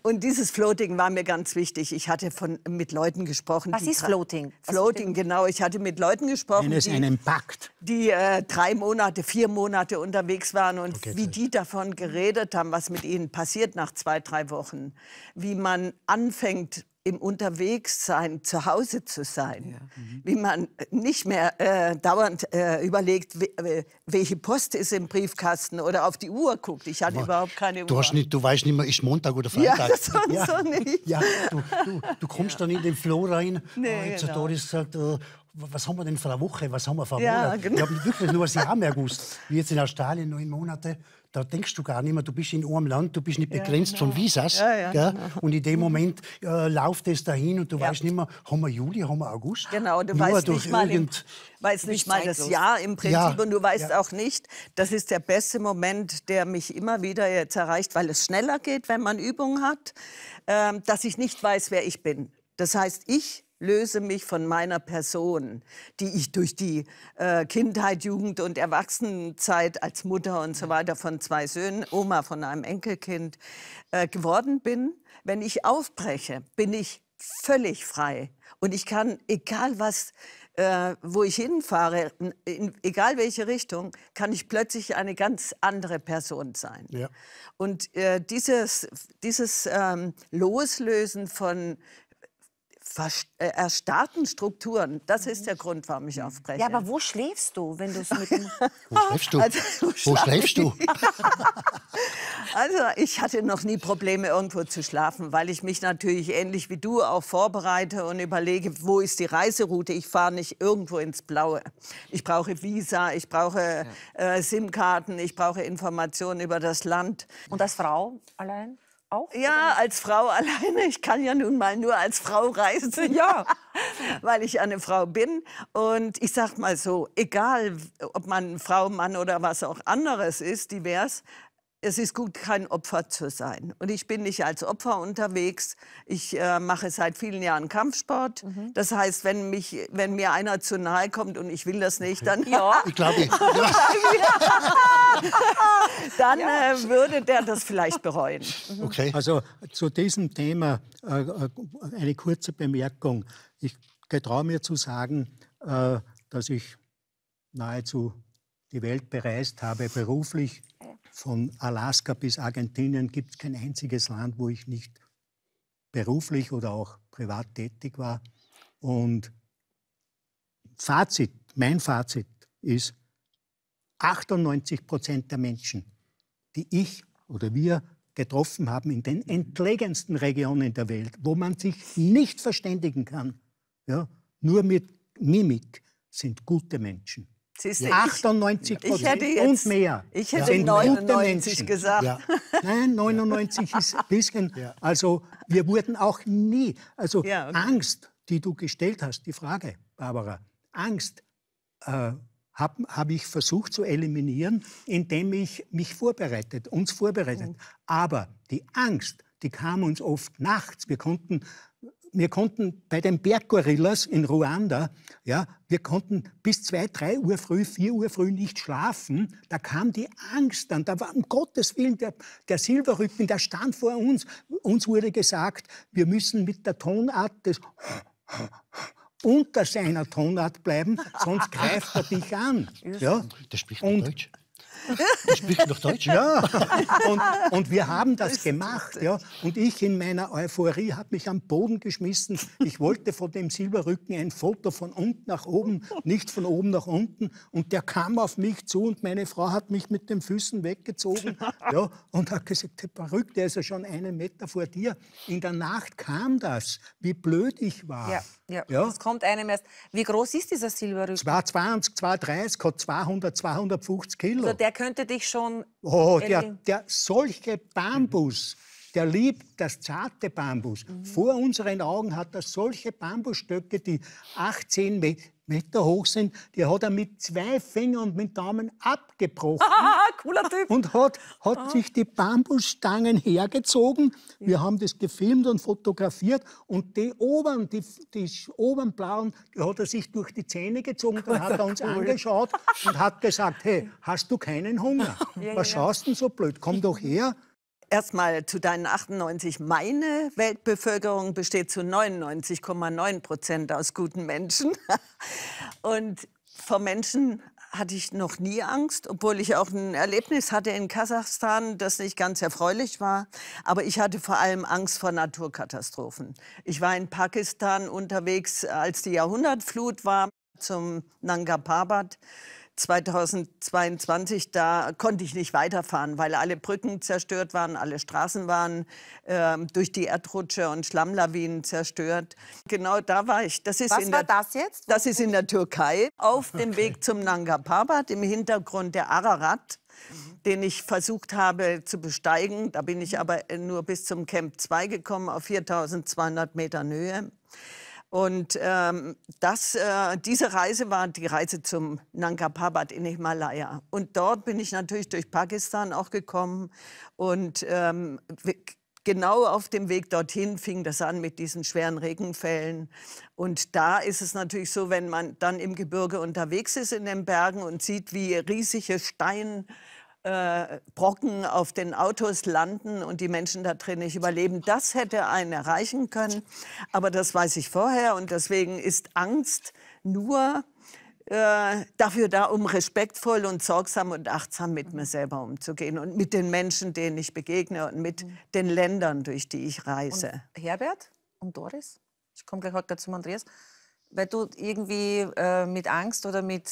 Und dieses Floating war mir ganz wichtig. Ich hatte von, mit Leuten gesprochen. Was ist Floating? Floating, genau. Ich hatte mit Leuten gesprochen, Eines die, einen packt. die äh, drei Monate, vier Monate unterwegs waren und okay, wie die davon geredet haben, was mit ihnen passiert nach zwei, drei Wochen. Wie man anfängt, im Unterwegssein zu Hause zu sein, ja. mhm. wie man nicht mehr äh, dauernd äh, überlegt, we welche Post ist im Briefkasten oder auf die Uhr guckt. Ich hatte Aber überhaupt keine du Uhr. Nicht, du weißt nicht mehr, ist Montag oder Freitag. Ja, sonst ja. so nicht. Ja, du, du, du kommst ja. dann in den Flow rein. Nee, äh, genau. ist gesagt, äh, was haben wir denn für eine Woche, was haben wir für einen ja, Monat? Genau. Ich habe wirklich nur das Jahr mehr gewusst. Wie jetzt in Australien neun Monate da denkst du gar nicht mehr, du bist in einem Land, du bist nicht begrenzt ja, genau. von Visas. Ja, ja. Mhm. Und in dem mhm. Moment äh, läuft es dahin und du weißt nicht mehr, haben wir Juli, haben wir August? Genau, du Nur weißt nicht mal, im, weißt nicht mal das Jahr im Prinzip und du weißt auch nicht, das ist der beste Moment, der mich immer wieder jetzt erreicht, weil es schneller geht, wenn man Übungen hat, äh, dass ich nicht weiß, wer ich bin. Das heißt, ich löse mich von meiner Person, die ich durch die äh, Kindheit, Jugend und Erwachsenenzeit als Mutter und so weiter von zwei Söhnen, Oma von einem Enkelkind äh, geworden bin. Wenn ich aufbreche, bin ich völlig frei und ich kann, egal was, äh, wo ich hinfahre, in, egal welche Richtung, kann ich plötzlich eine ganz andere Person sein. Ja. Und äh, dieses, dieses ähm, Loslösen von äh, erstarrten Strukturen. Das ist der Grund, warum ich aufbreche. Ja, aber wo schläfst du, wenn du es mit dem... wo schläfst du? Also, wo, schläfst du? also ich hatte noch nie Probleme, irgendwo zu schlafen, weil ich mich natürlich ähnlich wie du auch vorbereite und überlege, wo ist die Reiseroute? Ich fahre nicht irgendwo ins Blaue. Ich brauche Visa, ich brauche äh, SIM-Karten, ich brauche Informationen über das Land. Und als Frau allein? auch? Ja, als Frau alleine. Ich kann ja nun mal nur als Frau reisen. Ja. Weil ich eine Frau bin. Und ich sag mal so, egal, ob man Frau, Mann oder was auch anderes ist, divers, es ist gut, kein Opfer zu sein. Und ich bin nicht als Opfer unterwegs. Ich äh, mache seit vielen Jahren Kampfsport. Mhm. Das heißt, wenn, mich, wenn mir einer zu nahe kommt und ich will das nicht, dann... Ja. Ich glaube nicht. dann äh, würde der das vielleicht bereuen. Mhm. Okay. Also zu diesem Thema äh, äh, eine kurze Bemerkung. Ich getraue mir zu sagen, äh, dass ich nahezu die Welt bereist habe beruflich von Alaska bis Argentinien gibt es kein einziges Land, wo ich nicht beruflich oder auch privat tätig war. Und Fazit, mein Fazit ist, 98 Prozent der Menschen, die ich oder wir getroffen haben in den entlegensten Regionen der Welt, wo man sich nicht verständigen kann, ja, nur mit Mimik, sind gute Menschen. Siehste, 98 Prozent jetzt, und mehr. Ich hätte sind 99 gesagt. Ja. Nein, 99 ist ein bisschen. Also wir wurden auch nie, also okay. Angst, die du gestellt hast, die Frage, Barbara, Angst äh, habe hab ich versucht zu eliminieren, indem ich mich vorbereitet, uns vorbereitet. Mhm. Aber die Angst, die kam uns oft nachts. Wir konnten wir konnten bei den Berggorillas in Ruanda, ja, wir konnten bis 2, 3 Uhr früh, 4 Uhr früh nicht schlafen. Da kam die Angst an. Da war um Gottes Willen der, der Silberrücken, der stand vor uns. Uns wurde gesagt, wir müssen mit der Tonart des unter seiner Tonart bleiben, sonst greift er dich an. Ja? Das spricht Und Deutsch. Ich spreche doch Deutsch. Ja, und, und, wir haben das gemacht. Ja. Und ich in meiner Euphorie habe mich am Boden geschmissen. Ich wollte von dem Silberrücken ein Foto von unten nach oben, nicht von oben nach unten. Und der kam auf mich zu und meine Frau hat mich mit den Füßen weggezogen ja, und hat gesagt, der verrückt, der ist ja schon einen Meter vor dir. In der Nacht kam das, wie blöd ich war. Ja. Ja, ja. das kommt einem erst. Wie groß ist dieser Silberrücken? 220, 230, hat 200, 250 Kilo. Also der könnte dich schon... Oh, der, der solche Bambus, mhm. der liebt das zarte Bambus. Mhm. Vor unseren Augen hat er solche Bambusstöcke, die 18 Meter Meter hoch sind, die hat er mit zwei Fingern und mit Daumen abgebrochen. Cooler Typ. Und hat, hat ah. sich die Bambusstangen hergezogen. Wir haben das gefilmt und fotografiert. Und die oberen, die, die oberen blauen, die hat er sich durch die Zähne gezogen. dann hat er uns cool. angeschaut und hat gesagt, hey, hast du keinen Hunger? Ja, Was ja. schaust denn so blöd? Komm doch her. Erstmal zu deinen 98. Meine Weltbevölkerung besteht zu 99,9 Prozent aus guten Menschen. Und vor Menschen hatte ich noch nie Angst, obwohl ich auch ein Erlebnis hatte in Kasachstan, das nicht ganz erfreulich war. Aber ich hatte vor allem Angst vor Naturkatastrophen. Ich war in Pakistan unterwegs, als die Jahrhundertflut war, zum Nanga Parbat. 2022, da konnte ich nicht weiterfahren, weil alle Brücken zerstört waren, alle Straßen waren äh, durch die Erdrutsche und Schlammlawinen zerstört. Genau da war ich. Das ist Was in war der, das jetzt? Das ist in der Türkei, auf okay. dem Weg zum Nanga Parbat, im Hintergrund der Ararat mhm. den ich versucht habe zu besteigen. Da bin ich mhm. aber äh, nur bis zum Camp 2 gekommen, auf 4200 Metern Höhe. Und ähm, das, äh, diese Reise war die Reise zum Nanga Parbat in Himalaya. Und dort bin ich natürlich durch Pakistan auch gekommen. Und ähm, genau auf dem Weg dorthin fing das an mit diesen schweren Regenfällen. Und da ist es natürlich so, wenn man dann im Gebirge unterwegs ist in den Bergen und sieht, wie riesige Steine äh, Brocken auf den Autos landen und die Menschen da drin nicht überleben. Das hätte einen erreichen können, aber das weiß ich vorher und deswegen ist Angst nur äh, dafür da, um respektvoll und sorgsam und achtsam mit mir selber umzugehen und mit den Menschen, denen ich begegne und mit mhm. den Ländern, durch die ich reise. Und Herbert und Doris, ich komme gleich heute zu Andreas, weil du irgendwie äh, mit Angst oder mit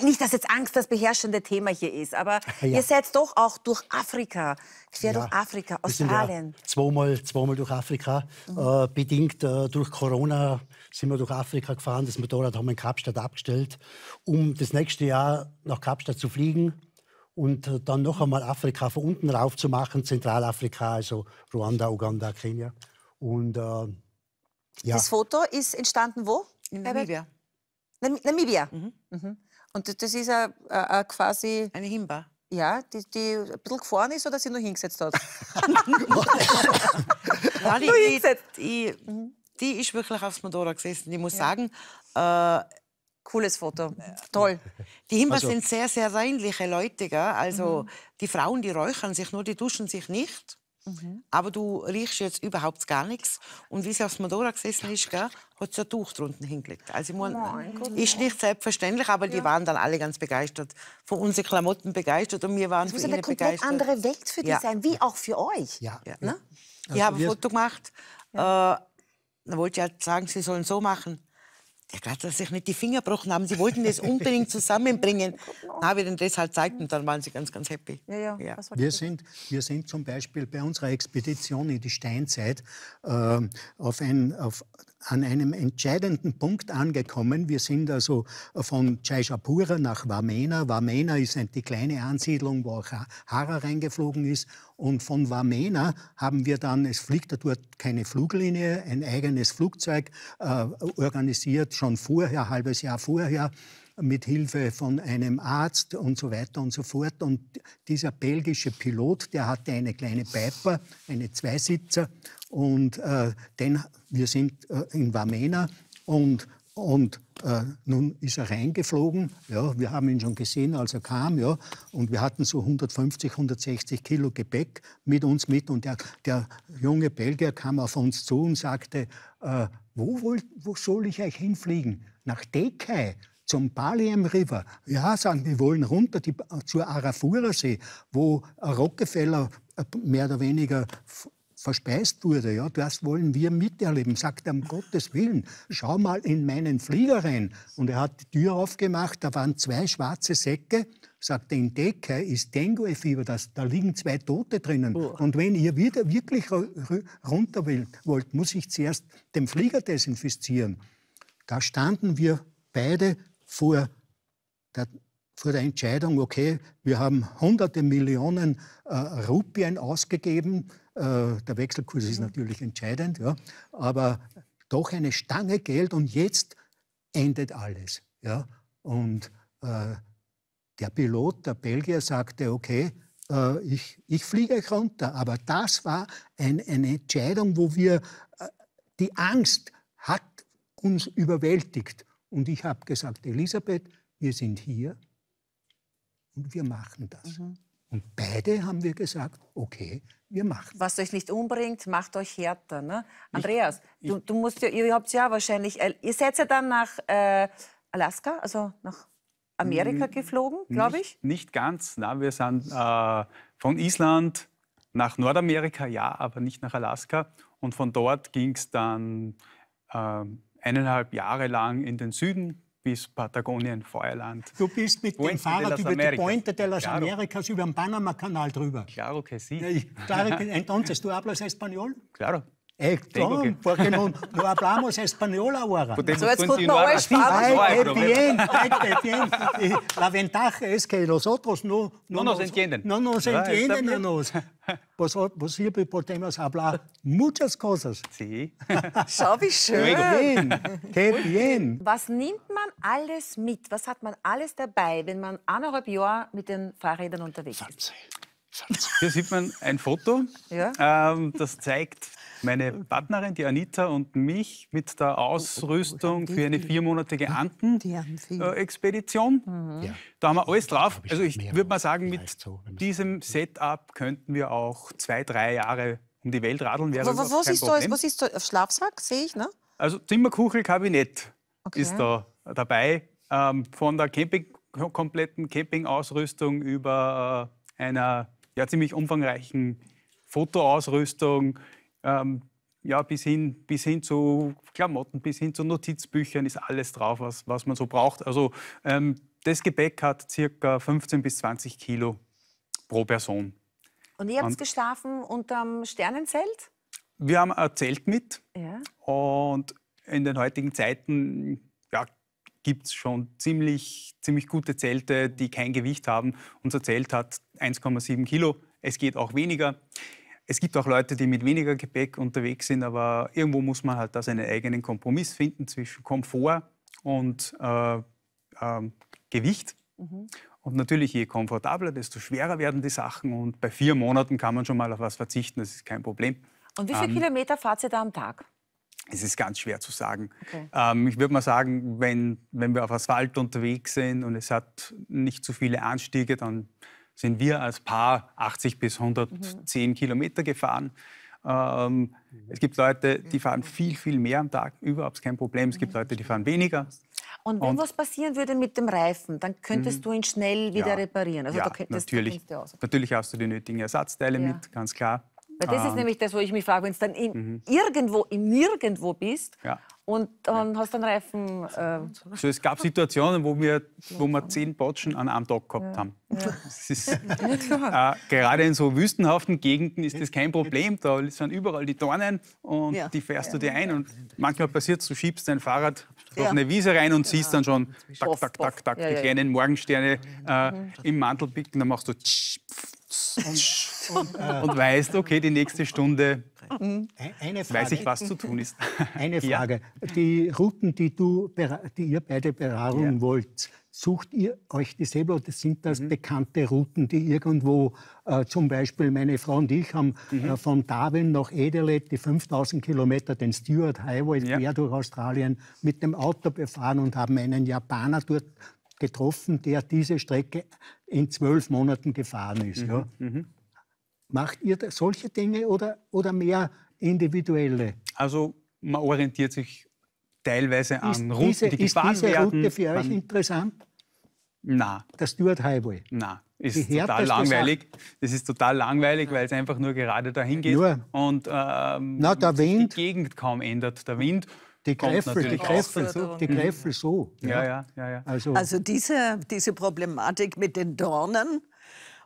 nicht, dass jetzt Angst das beherrschende Thema hier ist, aber ja. ihr seid doch auch durch Afrika, quer ja, durch Afrika, Australien. Ja zweimal, zweimal durch Afrika. Mhm. Äh, bedingt äh, durch Corona sind wir durch Afrika gefahren. Das Motorrad haben wir in Kapstadt abgestellt, um das nächste Jahr nach Kapstadt zu fliegen und äh, dann noch einmal Afrika von unten rauf zu machen, Zentralafrika, also Ruanda, Uganda, Kenia. Und, äh, ja. Das Foto ist entstanden wo? In Namibia. Namibia. Mhm. Mhm. Und das ist a, äh, quasi. Eine Himba. Ja, die, die ein bisschen gefahren ist oder sie nur hingesetzt hat? Nein, die, nur hingesetzt. Mhm. Die, ist wirklich aufs Motorrad gesessen. Ich muss ja. sagen, äh, Cooles Foto. Toll. Die Himba also. sind sehr, sehr reinliche Leute. Gell? Also mhm. die Frauen, die räuchern sich nur, die duschen sich nicht. Mhm. Aber du riechst jetzt überhaupt gar nichts. Und wie sie aufs Motorrad gesessen ist, gell, hat sie ein Tuch drunter hingelegt. Also ich mein, ist nicht selbstverständlich, aber ja. die waren dann alle ganz begeistert. Von unseren Klamotten begeistert und wir waren das für ihnen begeistert. Das muss eine komplett andere Welt für dich ja. sein, wie auch für euch. Ja. ja. Ne? Also ich habe ein Foto gemacht. Ja. Äh, dann wollte ich halt sagen, sie sollen so machen. Ja, der Glatzer sich nicht die Finger gebrochen haben. Sie wollten das unbedingt zusammenbringen. Dann habe ich den das halt gezeigt und dann waren sie ganz, ganz happy. Ja, ja, ja. Wir, sind, wir sind zum Beispiel bei unserer Expedition in die Steinzeit äh, auf ein, auf an einem entscheidenden Punkt angekommen. Wir sind also von Jaishapura nach Vamena. Vamena ist die kleine Ansiedlung, wo auch Hara reingeflogen ist. Und von Vamena haben wir dann, es fliegt dort keine Fluglinie, ein eigenes Flugzeug äh, organisiert, schon vorher, halbes Jahr vorher mit Hilfe von einem Arzt und so weiter und so fort. Und dieser belgische Pilot, der hatte eine kleine Piper, eine Zweisitzer und äh, den, wir sind äh, in Vamena und, und äh, nun ist er reingeflogen. Ja, wir haben ihn schon gesehen, als er kam. Ja, und wir hatten so 150, 160 Kilo Gepäck mit uns mit. Und der, der junge Belgier kam auf uns zu und sagte, äh, wo, wollt, wo soll ich euch hinfliegen? Nach Dekai zum Paliem River. Ja, sagen wir wollen runter die, zur Arafura See, wo Rockefeller äh, mehr oder weniger verspeist wurde. Ja, das wollen wir miterleben. Sagt er, um Gottes Willen, schau mal in meinen Flieger rein. Und er hat die Tür aufgemacht, da waren zwei schwarze Säcke. Sagt, in Decke ist Dengue-Fieber, da liegen zwei Tote drinnen. Oh. Und wenn ihr wieder wirklich runter wollt, muss ich zuerst den Flieger desinfizieren. Da standen wir beide vor der vor der Entscheidung, okay, wir haben hunderte Millionen äh, Rupien ausgegeben, äh, der Wechselkurs ist mhm. natürlich entscheidend, ja, aber doch eine Stange Geld und jetzt endet alles. Ja. Und äh, der Pilot, der Belgier, sagte, okay, äh, ich, ich fliege euch runter. Aber das war ein, eine Entscheidung, wo wir, äh, die Angst hat uns überwältigt. Und ich habe gesagt, Elisabeth, wir sind hier, und wir machen das. Mhm. Und beide haben wir gesagt, okay, wir machen. Was euch nicht umbringt, macht euch härter. Ne? Andreas, ich, du, du, musst ja, ihr habt ja wahrscheinlich, äh, ihr seid ja dann nach äh, Alaska, also nach Amerika mm, geflogen, glaube ich? Nicht, nicht ganz. Na, wir sind äh, von Island nach Nordamerika, ja, aber nicht nach Alaska. Und von dort ging es dann äh, eineinhalb Jahre lang in den Süden, bis Patagonien, Feuerland. Du bist mit Puente dem Fahrrad über Americas. die Pointe de las claro. Americas, über den Panama-Kanal drüber. Claro que sí. Claro, entonces, ¿tú hablas español? Claro. Então, porque não, não hablamos espanhol agora. so, also jetzt continuar noch Ay, qué bien, La ventaja es que los otros no, no, no nos, nos entienden. No nos ah, entienden. Está... Nos. Vos, vos siempre podemos hablar muchas cosas. Sí. Schau, wie schön. bien, qué bien. Was nimmt man alles mit? Was hat man alles dabei, wenn man eineinhalb Jahre mit den Fahrrädern unterwegs ist? Hier sieht man ein Foto, ja. ähm, das zeigt meine äh, Partnerin, die Anita und mich mit der oh, oh, Ausrüstung für eine viermonatige hm? Anden-Expedition. Äh, mhm. Da haben wir alles drauf. Also ich würde mal sagen, mit diesem Setup könnten wir auch zwei, drei Jahre um die Welt radeln. Wäre was, was, ist da, was ist da? Schlafsack sehe ich, ne? Also Zimmerkuchelkabinett okay. ist da dabei. Ähm, von der Camping, kompletten Campingausrüstung über äh, einer ja, ziemlich umfangreichen Fotoausrüstung ähm, ja, bis, hin, bis hin zu Klamotten, bis hin zu Notizbüchern ist alles drauf, was, was man so braucht. Also ähm, das Gepäck hat circa 15 bis 20 Kilo pro Person. Und ihr habt geschlafen unterm Sternenzelt? Wir haben ein Zelt mit. Ja. Und in den heutigen Zeiten ja, gibt es schon ziemlich, ziemlich gute Zelte, die kein Gewicht haben. Unser Zelt hat 1,7 Kilo. Es geht auch weniger. Es gibt auch Leute, die mit weniger Gepäck unterwegs sind, aber irgendwo muss man halt da seinen eigenen Kompromiss finden zwischen Komfort und äh, äh, Gewicht. Mhm. Und natürlich, je komfortabler, desto schwerer werden die Sachen. Und bei vier Monaten kann man schon mal auf was verzichten, das ist kein Problem. Und wie viele ähm, Kilometer fahrt ihr da am Tag? Es ist ganz schwer zu sagen. Okay. Ähm, ich würde mal sagen, wenn, wenn wir auf Asphalt unterwegs sind und es hat nicht zu so viele Anstiege, dann sind wir als Paar 80 bis 110 mhm. Kilometer gefahren. Ähm, es gibt Leute, die mhm. fahren viel, viel mehr am Tag, überhaupt kein Problem. Es gibt Leute, die fahren weniger. Und wenn Und, was passieren würde mit dem Reifen, dann könntest mhm. du ihn schnell wieder ja, reparieren. Also ja, da könntest, natürlich, da du aus. natürlich hast du die nötigen Ersatzteile ja. mit, ganz klar. Weil das ähm, ist nämlich das, wo ich mich frage, wenn du dann in mhm. irgendwo, im Nirgendwo bist ja. und ähm, hast du einen Reifen. Äh so, es gab Situationen, wo wir, wo wir zehn Botschen an einem Tag gehabt ja. haben. Ja. Ist, äh, gerade in so wüstenhaften Gegenden ist das kein Problem. Da sind überall die Dornen und die fährst du dir ein. Und manchmal passiert es, du schiebst dein Fahrrad auf eine Wiese rein und siehst dann schon tak, tak, tak, tak, die kleinen Morgensterne äh, mhm. im Mantel picken. Dann machst du tsch, pf, und, und, ah. und weißt, okay, die nächste Stunde eine Frage. weiß ich, was zu tun ist. Eine Frage. Ja. Die Routen, die, du, die ihr beide beraten ja. wollt, sucht ihr euch die selber oder sind das mhm. bekannte Routen, die irgendwo, äh, zum Beispiel meine Frau und ich haben äh, mhm. äh, von Darwin nach Adelaide die 5000 Kilometer, den Stewart Highway, ja. quer durch Australien, mit dem Auto befahren und haben einen Japaner dort getroffen, der diese Strecke in zwölf Monaten gefahren ist. Mhm. Ja. Mhm. Macht ihr solche Dinge oder, oder mehr individuelle? Also man orientiert sich teilweise ist an Routen, diese, die gefahren werden. Ist diese Route für euch interessant? Nein. Der Stuart Highway? Nein. ist total langweilig. Das, das, ist total langweilig, weil es einfach nur gerade dahin geht nur. und ähm, Na, der Wind. die Gegend kaum ändert. Der Wind die Gräfel, die Gräfel, so, die Gräfel mhm. so. Ja, ja, ja. ja. Also, also diese, diese Problematik mit den Dornen,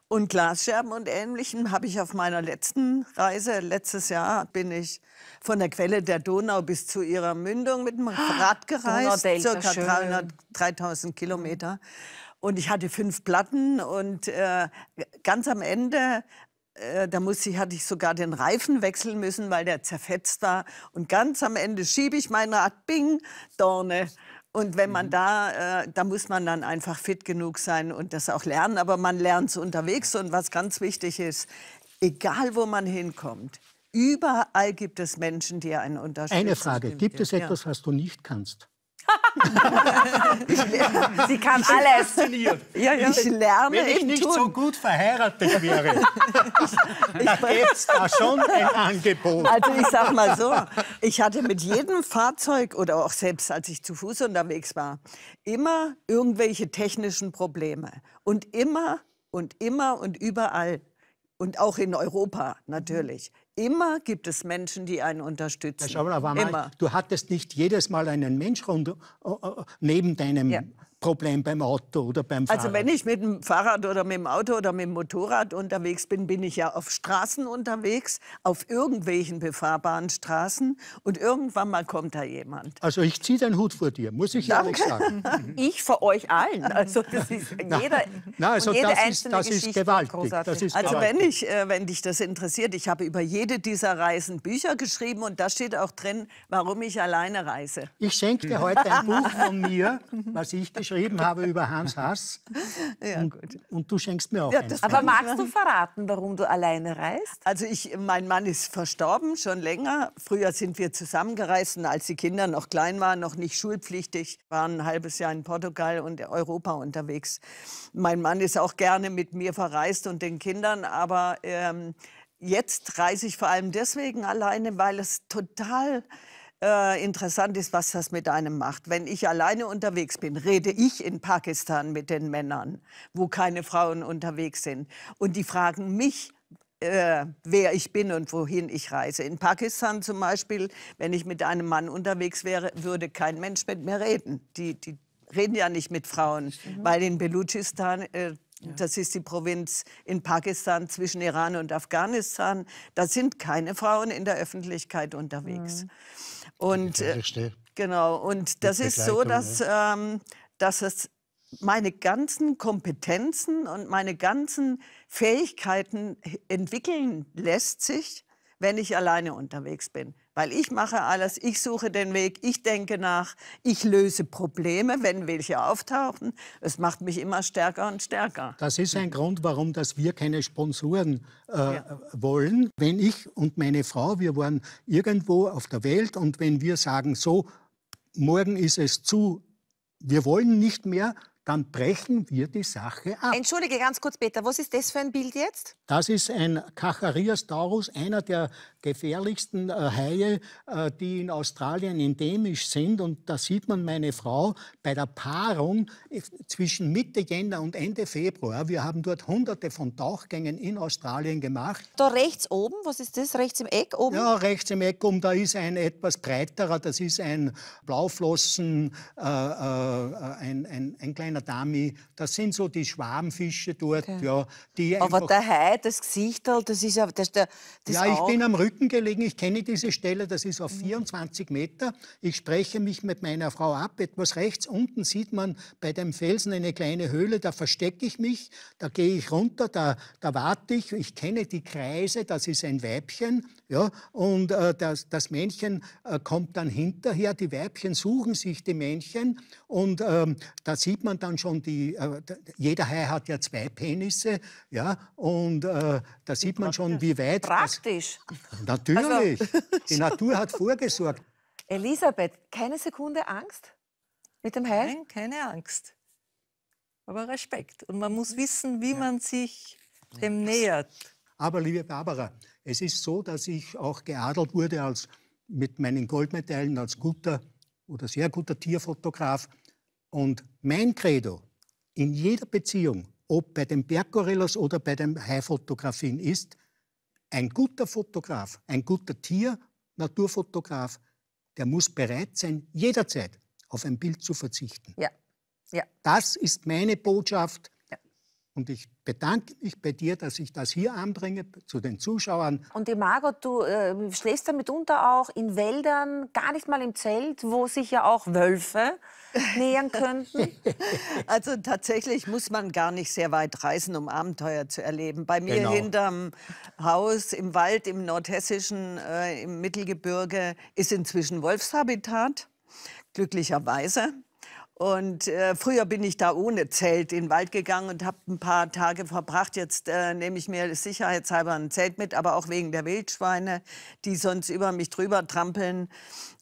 und Glasscherben und Ähnlichem habe ich auf meiner letzten Reise, letztes Jahr, bin ich von der Quelle der Donau bis zu ihrer Mündung mit dem ah, Rad gereist, ca. 300, 3000 Kilometer. Und ich hatte fünf Platten und äh, ganz am Ende äh, da muss ich, hatte ich sogar den Reifen wechseln müssen, weil der zerfetzt war. Und ganz am Ende schiebe ich mein Rad, bing, Dorne. Und wenn man mhm. da, äh, da muss man dann einfach fit genug sein und das auch lernen. Aber man lernt es unterwegs. Und was ganz wichtig ist, egal wo man hinkommt, überall gibt es Menschen, die einen unterstützen. Eine Frage, gibt es etwas, ja. was du nicht kannst? Sie kann alles. Ja, ja. Ich lerne Wenn ich nicht tun. so gut verheiratet wäre, dann gäbe es da schon ein Angebot. Also ich sag mal so, ich hatte mit jedem Fahrzeug oder auch selbst als ich zu Fuß unterwegs war, immer irgendwelche technischen Probleme. Und immer und immer und überall und auch in Europa natürlich. Immer gibt es Menschen, die einen unterstützen. Herr Schauer, aber Immer. du hattest nicht jedes Mal einen Mensch rund, äh, äh, neben deinem ja. Problem beim Auto oder beim also Fahrrad? Also wenn ich mit dem Fahrrad oder mit dem Auto oder mit dem Motorrad unterwegs bin, bin ich ja auf Straßen unterwegs, auf irgendwelchen befahrbaren Straßen und irgendwann mal kommt da jemand. Also ich ziehe deinen Hut vor dir, muss ich Danke. ehrlich sagen. Ich vor euch allen. Also das ist jeder, Nein, also jede das einzelne ist, das Geschichte ist gewaltig. Großartig. Das ist also wenn, ich, äh, wenn dich das interessiert, ich habe über jede dieser Reisen Bücher geschrieben und da steht auch drin, warum ich alleine reise. Ich schenke dir heute ein Buch von mir, was ich geschrieben geschrieben habe über Hans Hass. ja, und, und, du schenkst mir auch ja, eins. Aber magst du verraten, warum du alleine reist? Also ich, mein Mann ist verstorben, schon länger. Früher sind wir zusammengereist, als die Kinder noch klein waren, noch nicht schulpflichtig, waren ein halbes Jahr in Portugal und Europa unterwegs. Mein Mann ist auch gerne mit mir verreist und den Kindern, aber ähm, jetzt reise ich vor allem deswegen alleine, weil es total äh, interessant ist, was das mit einem macht. Wenn ich alleine unterwegs bin, rede ich in Pakistan mit den Männern, wo keine Frauen unterwegs sind. Und die fragen mich, äh, wer ich bin und wohin ich reise. In Pakistan zum Beispiel, wenn ich mit einem Mann unterwegs wäre, würde kein Mensch mit mir reden. Die, die reden ja nicht mit Frauen, mhm. weil in Belutschistan, äh, ja. das ist die Provinz in Pakistan zwischen Iran und Afghanistan, da sind keine Frauen in der Öffentlichkeit unterwegs. Mhm. Und äh, genau, und das ist so, dass, ähm, dass es meine ganzen Kompetenzen und meine ganzen Fähigkeiten entwickeln lässt sich, wenn ich alleine unterwegs bin weil ich mache alles, ich suche den Weg, ich denke nach, ich löse Probleme, wenn welche auftauchen. Es macht mich immer stärker und stärker. Das ist ein Grund, warum dass wir keine Sponsoren äh, ja. wollen. Wenn ich und meine Frau, wir waren irgendwo auf der Welt und wenn wir sagen, so, morgen ist es zu, wir wollen nicht mehr, dann brechen wir die Sache ab. Entschuldige ganz kurz, Peter, was ist das für ein Bild jetzt? Das ist ein Cacharias taurus, einer der gefährlichsten äh, Haie, äh, die in Australien endemisch sind. Und da sieht man meine Frau bei der Paarung äh, zwischen Mitte Jänner und Ende Februar. Wir haben dort hunderte von Tauchgängen in Australien gemacht. Da rechts oben, was ist das? Rechts im Eck oben? Ja, rechts im Eck oben, da ist ein etwas breiterer, das ist ein Blauflossen, äh, äh ein, ein, ein kleiner kleiner Dummy. Das sind so die Schwarmfische dort, okay. ja. Die Aber der Hai, das Gesicht, halt, das ist ja... Das, das ja, ich bin am Rücken gelegen, ich kenne diese Stelle, das ist auf 24 Meter. Ich spreche mich mit meiner Frau ab, etwas rechts unten sieht man bei dem Felsen eine kleine Höhle, da verstecke ich mich, da gehe ich runter, da, da warte ich, ich kenne die Kreise, das ist ein Weibchen, ja, und äh, das, das Männchen äh, kommt dann hinterher, die Weibchen suchen sich die Männchen und ähm, da sieht man dann dann schon die, äh, jeder Hai hat ja zwei Penisse, ja, und äh, da sieht man schon, wie weit. Praktisch. Das, natürlich. Also. Die Natur hat vorgesorgt. Elisabeth, keine Sekunde Angst mit dem Hai? Nein, keine Angst. Aber Respekt. Und man muss wissen, wie ja. man sich dem nähert. Aber liebe Barbara, es ist so, dass ich auch geadelt wurde als mit meinen Goldmedaillen als guter oder sehr guter Tierfotograf. Und mein Credo in jeder Beziehung, ob bei den Berggorillas oder bei den Haifotografien, ist, ein guter Fotograf, ein guter Tier, Naturfotograf, der muss bereit sein, jederzeit auf ein Bild zu verzichten. Ja. ja. Das ist meine Botschaft. Ja. Und ich bedanke mich bei dir, dass ich das hier anbringe zu den Zuschauern. Und die Margot, du äh, schläfst ja mitunter auch in Wäldern, gar nicht mal im Zelt, wo sich ja auch Wölfe nähern könnten. also tatsächlich muss man gar nicht sehr weit reisen, um Abenteuer zu erleben. Bei mir genau. hinterm Haus im Wald im nordhessischen, äh, im Mittelgebirge ist inzwischen Wolfshabitat, glücklicherweise. Und äh, früher bin ich da ohne Zelt in den Wald gegangen und habe ein paar Tage verbracht. Jetzt äh, nehme ich mir sicherheitshalber ein Zelt mit, aber auch wegen der Wildschweine, die sonst über mich drüber trampeln.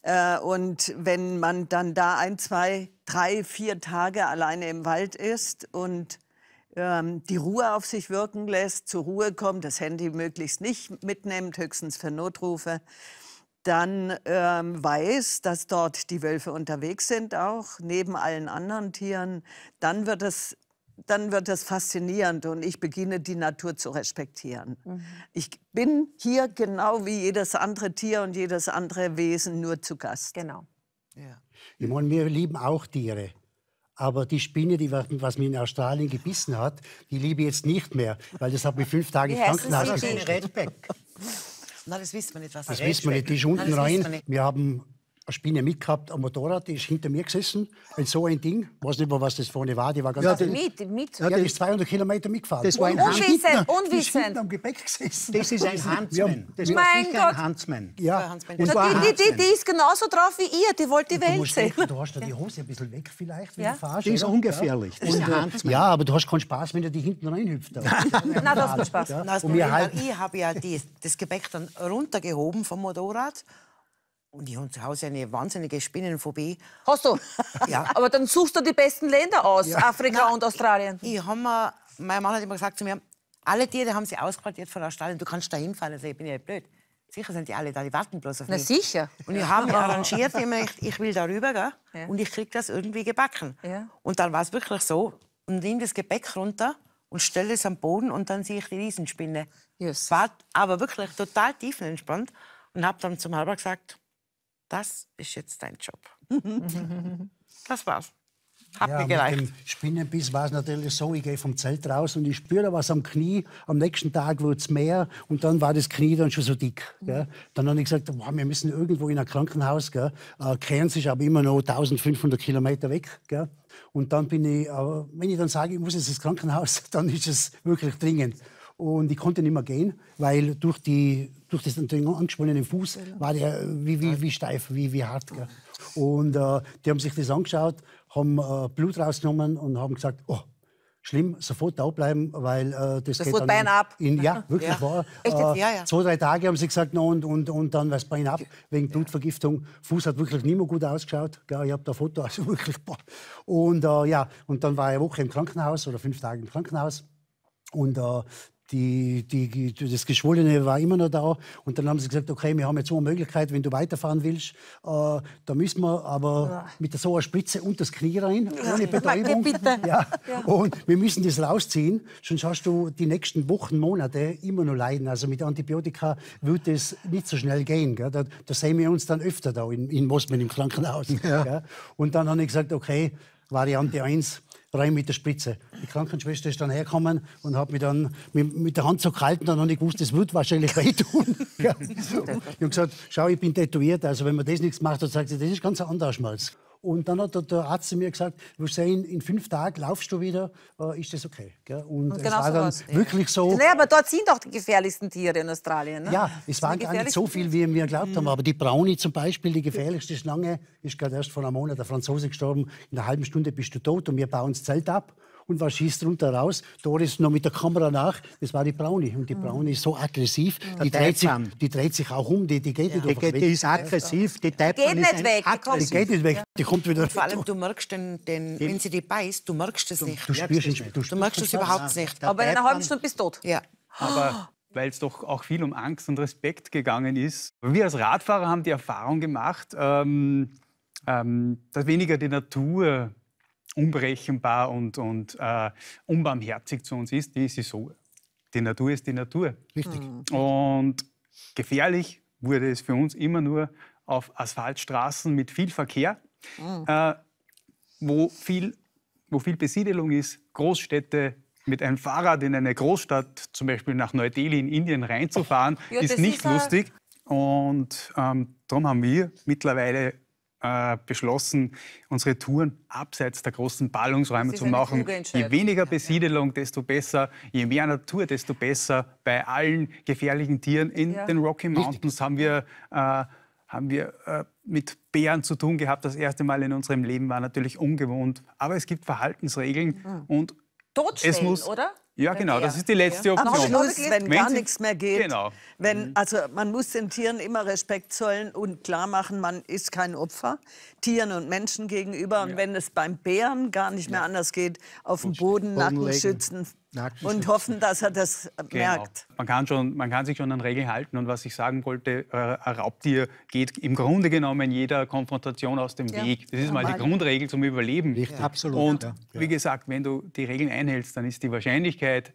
Äh, und wenn man dann da ein, zwei, drei, vier Tage alleine im Wald ist und ähm, die Ruhe auf sich wirken lässt, zur Ruhe kommt, das Handy möglichst nicht mitnimmt, höchstens für Notrufe, dann ähm, weiß, dass dort die Wölfe unterwegs sind, auch neben allen anderen Tieren, dann wird es dann wird das faszinierend und ich beginne, die Natur zu respektieren. Mhm. Ich bin hier genau wie jedes andere Tier und jedes andere Wesen nur zu Gast. Genau. Ja. Ich meine, wir lieben auch Tiere. Aber die Spinne, die was mich in Australien gebissen hat, die liebe ich jetzt nicht mehr, weil das hat mich fünf Tage im Krankenhaus gesucht. Nein, das wissen wir nicht, was Das wissen wir nicht, die ist unten Nein, das wir rein. Wir haben eine Spinne mitgehabt am Motorrad, die ist hinter mir gesessen, wenn so ein Ding, ich weiß nicht mehr, was das vorne war, die war ganz ja, also mit, mit. Ja, die ist 200 Kilometer mitgefahren. Das war ein Unwissend, unwissend. am Gepäck gesessen. Das ist ein Huntsman. Das war mein sicher Gott. ein Huntsman. Ja. ja. Also die, die, die, ist genauso drauf wie ihr, die wollte die Welt du sehen. Weg, du hast ja die Hose ein bisschen weg vielleicht, wenn ja. du fährst. Die ist ungefährlich. Das ist ein äh, Huntsman. Ja, aber du hast keinen Spaß, wenn du die hinten reinhüpft. Nein, das macht Spaß. Ja. Nein, das Problem, ich habe ja das Gepäck dann runtergehoben vom Motorrad und ich habe zu Hause eine wahnsinnige Spinnenphobie. Hast du? Ja. Aber dann suchst du die besten Länder aus, ja. Afrika Nein, und Australien. Ich, ich hab mir, mein Mann hat immer gesagt zu mir, alle Tiere haben sie ausquartiert von Australien, du kannst da hinfahren. Also ich bin ja nicht blöd. Sicher sind die alle da, die warten bloß auf mich. Na sicher. Und ich habe mich arrangiert, ich, ich will darüber gehen ja. und ich kriege das irgendwie gebacken. Ja. Und dann war es wirklich so, und nehme das Gebäck runter und stelle es am Boden und dann sehe ich die Riesenspinne. Yes. War aber wirklich total tiefenentspannt und habe dann zum Halber gesagt, das ist jetzt dein Job. das war's. Hat ja, mir gereicht. Mit dem Spinnenbiss war es natürlich so, ich gehe vom Zelt raus und ich spüre was am Knie. Am nächsten Tag wurde es mehr und dann war das Knie dann schon so dick. Gell? Dann habe ich gesagt, boah, wir müssen irgendwo in ein Krankenhaus. Gell? Äh, Cairns ist aber immer noch 1500 Kilometer weg. Gell? Und dann bin ich, äh, wenn ich dann sage, ich muss jetzt ins Krankenhaus, dann ist es wirklich dringend. Und ich konnte nicht mehr gehen, weil durch, die, durch das angeschwollenen Fuß genau. war der wie, wie, wie steif, wie, wie hart. Gell. Und äh, die haben sich das angeschaut, haben äh, Blut rausgenommen und haben gesagt, oh, schlimm, sofort da bleiben, weil äh, das, das geht dann Bein ab. In, ja, wirklich ja. war. Äh, ja, ja. Zwei, drei Tage haben sie gesagt, no, und, und, und dann war das Bein ab wegen Blutvergiftung. Fuß hat wirklich nicht mehr gut ausgeschaut. Ja, ich habe da ein Foto, also wirklich. Boah. Und äh, ja, und dann war ich eine Woche im Krankenhaus oder fünf Tage im Krankenhaus. Und äh, die, die, das Geschwollene war immer noch da. Und dann haben sie gesagt, okay, wir haben jetzt so eine Möglichkeit, wenn du weiterfahren willst, äh, da müssen wir aber ja. mit so einer Spritze und das Knie rein, ohne Betäubung. Bitte. Ja. ja. Und wir müssen das rausziehen, sonst hast du die nächsten Wochen, Monate immer noch leiden. Also mit Antibiotika wird es nicht so schnell gehen. Gell? Da, da, sehen wir uns dann öfter da in, in Mosmen im Krankenhaus. Ja. Und dann habe ich gesagt, okay, Variante 1, rein mit der Spritze. Die Krankenschwester ist dann hergekommen und hat mich dann mit, mit der Hand so gehalten, dann habe ich gewusst, das wird wahrscheinlich wehtun. ja. Ich habe gesagt, schau, ich bin tätowiert, also wenn man das nichts macht, dann sagt sie, das ist ganz ein anderer Schmalz. Und dann hat der, der Arzt zu mir gesagt, wir sehen, in fünf Tagen laufst du wieder, äh, ist das okay. Gell? Und, und genau es war dann was, wirklich ja. so. Naja, aber dort sind doch die gefährlichsten Tiere in Australien. Ne? Ja, es waren gar nicht so viel, wie wir geglaubt haben. Mhm. Aber die Brownie zum Beispiel, die gefährlichste Schlange, ist gerade erst vor einem Monat der Franzose gestorben. In einer halben Stunde bist du tot und wir bauen das Zelt ab und was schießt runter raus? Doris noch mit der Kamera nach, das war die Brownie. Und die mhm. Brownie ist so aggressiv, die, dreht sich, die dreht sich auch um, die, die geht nicht die, die ist aggressiv, die Taipan geht nicht weg, aggressiv. Die geht nicht weg, die kommt wieder Vor allem, du merkst den, den wenn sie die beißt, du merkst es nicht. Du, spürst es nicht. Du, merkst es überhaupt nicht. Aber in einer halben Stunde bist du tot. Ja. Aber weil es doch auch viel um Angst und Respekt gegangen ist. Wir als Radfahrer haben die Erfahrung gemacht, ähm, ähm, dass weniger die Natur unberechenbar und, und äh, unbarmherzig zu uns ist, die ist sie so. Die Natur ist die Natur. Richtig. Mhm. Und gefährlich wurde es für uns immer nur auf Asphaltstraßen mit viel Verkehr, mhm. äh, wo, viel, wo viel Besiedelung ist, Großstädte, mit einem Fahrrad in eine Großstadt, zum Beispiel nach Neu-Delhi in Indien reinzufahren, ja, ist nicht ist lustig. Und ähm, darum haben wir mittlerweile äh, beschlossen, unsere Touren abseits der großen Ballungsräume zu machen. Je weniger Besiedelung, desto besser. Je mehr Natur, desto besser. Bei allen gefährlichen Tieren in ja. den Rocky Mountains Richtig. haben wir, äh, haben wir äh, mit Bären zu tun gehabt. Das erste Mal in unserem Leben war natürlich ungewohnt. Aber es gibt Verhaltensregeln mhm. und Totstellen, es muss, oder? Ja, genau, das ist die letzte Option. Am Schluss, wenn gar nichts mehr geht. Genau. Wenn, mhm. also man muss den Tieren immer Respekt zollen und klar machen, man ist kein Opfer Tieren und Menschen gegenüber. Und ja. wenn es beim Bären gar nicht mehr anders geht, auf dem Boden, Nacken schützen, und hoffen, dass er das äh, genau. merkt. Man kann, schon, man kann sich schon an Regeln halten. Und was ich sagen wollte, äh, Raubtier geht im Grunde genommen jeder Konfrontation aus dem ja. Weg. Das ist Normal. mal die Grundregel zum Überleben. Richtig. Ja. Absolut. Und ja. wie gesagt, wenn du die Regeln einhältst, dann ist die Wahrscheinlichkeit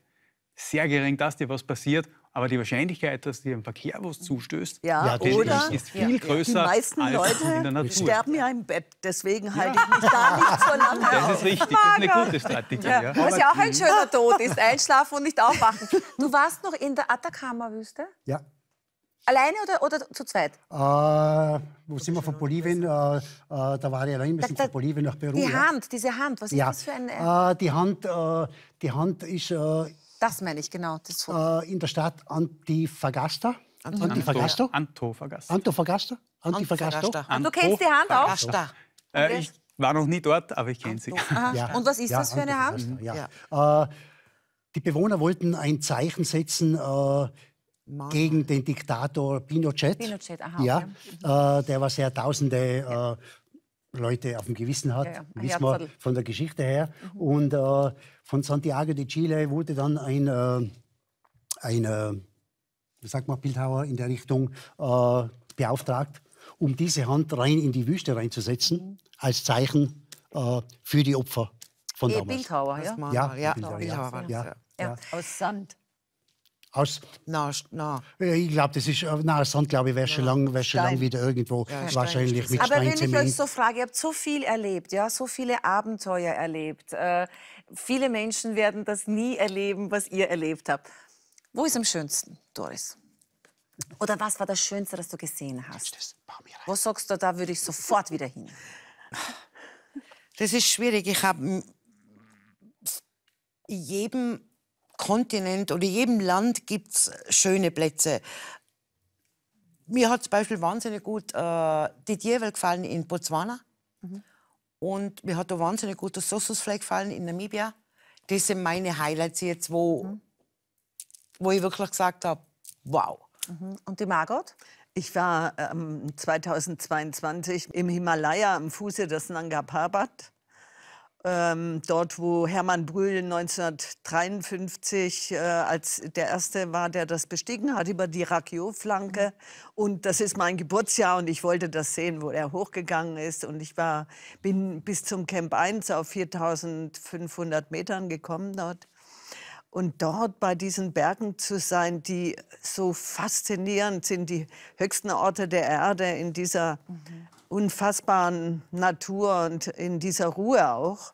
sehr gering, dass dir was passiert. Aber die Wahrscheinlichkeit, dass dir im Verkehr was zustößt, ja, oder ist viel ja, größer. als in der Natur. Die meisten Leute sterben ja im Bett, deswegen halte ich mich da nicht so lange Das ist richtig, das ist eine gute Strategie. Ja. Was ja auch ein schöner Tod ist, einschlafen und nicht aufwachen. Du warst noch in der Atacama-Wüste? Ja. Alleine oder, oder zu zweit? Äh, wo sind wir von Bolivien? Äh, äh da war ich allein. Wir sind da, da, von Bolivien nach Peru. Die Hand, diese Hand, was ist das für eine? Äh äh, die, Hand, die Hand ist das meine ich, genau. Das Foto. Äh, in der Stadt Antifagasta. Antifagasta. Antifagasto? Antofagasta. Antofagasta? Antifagasta. Du kennst die Hand auch? Äh, ich war noch nie dort, aber ich kenne sie. Ja. Und was ist ja, das für eine Hand? Ja. Äh, die Bewohner wollten ein Zeichen setzen äh, gegen den Diktator Pinochet. Pinochet aha, ja, okay. äh, der war sehr tausende äh, Leute auf dem Gewissen hat, ja, ja. wissen wir von der Geschichte her. Mhm. Und äh, von Santiago de Chile wurde dann ein, äh, ein äh, wie sagt Bildhauer in der Richtung äh, beauftragt, um diese Hand rein in die Wüste reinzusetzen, mhm. als Zeichen äh, für die Opfer von e damals. Bildhauer, ja? Ja, Bildhauer, ja. Bildhauer, ja. Aus Sand. Aus? Na, na. Ich glaube, das ist äh, na, Sand, glaube ich, wäre schon lange wär lang wieder irgendwo ja, wahrscheinlich Stein. mit Aber wenn ich euch so frage, ihr habt so viel erlebt, ja, so viele Abenteuer erlebt. Äh, viele Menschen werden das nie erleben, was ihr erlebt habt. Wo ist am schönsten, Doris? Oder was war das Schönste, das du gesehen hast? Wo sagst du, da würde ich sofort wieder hin? Das ist schwierig. Ich habe jedem Kontinent oder jedem Land gibt es schöne Plätze. Mir hat zum Beispiel wahnsinnig gut äh, Didier gefallen in Botswana. Mhm. Und mir hat auch wahnsinnig gut das Sossusfleck gefallen in Namibia. Das sind meine Highlights jetzt, wo, mhm. wo ich wirklich gesagt habe, wow. Mhm. Und die Margot? Ich war ähm, 2022 im Himalaya am Fuße des Nanga Parbat ähm, dort, wo Hermann Brühl 1953 äh, als der Erste war, der das bestiegen hat, über die Raggio-Flanke. Mhm. Und das ist mein Geburtsjahr und ich wollte das sehen, wo er hochgegangen ist. Und ich war, bin bis zum Camp 1 auf 4500 Metern gekommen dort. Und dort bei diesen Bergen zu sein, die so faszinierend sind, die höchsten Orte der Erde in dieser mhm unfassbaren Natur und in dieser Ruhe auch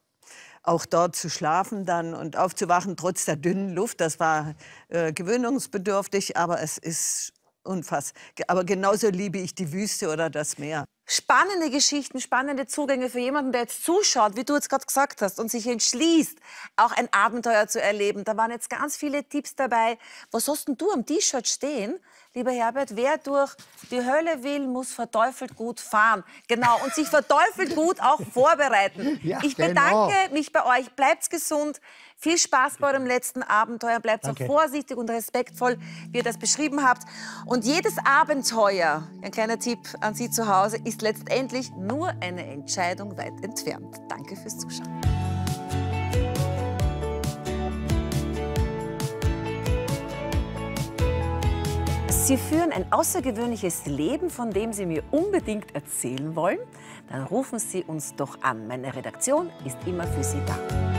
auch dort zu schlafen dann und aufzuwachen trotz der dünnen Luft, das war äh, gewöhnungsbedürftig, aber es ist unfassbar. Aber genauso liebe ich die Wüste oder das Meer. Spannende Geschichten, spannende Zugänge für jemanden, der jetzt zuschaut, wie du jetzt gerade gesagt hast, und sich entschließt, auch ein Abenteuer zu erleben. Da waren jetzt ganz viele Tipps dabei. Was hast denn du am T-Shirt stehen? lieber Herbert, wer durch die Hölle will, muss verteufelt gut fahren. Genau, und sich verteufelt gut auch vorbereiten. Ja, ich genau. bedanke genau. mich bei euch. Bleibt gesund. Viel Spaß bei eurem letzten Abenteuer. Bleibt Danke. auch vorsichtig und respektvoll, wie ihr das beschrieben habt. Und jedes Abenteuer, ein kleiner Tipp an Sie zu Hause, ist letztendlich nur eine Entscheidung weit entfernt. Danke fürs Zuschauen. Sie führen ein außergewöhnliches Leben, von dem Sie mir unbedingt erzählen wollen, dann rufen Sie uns doch an. Meine Redaktion ist immer für Sie da.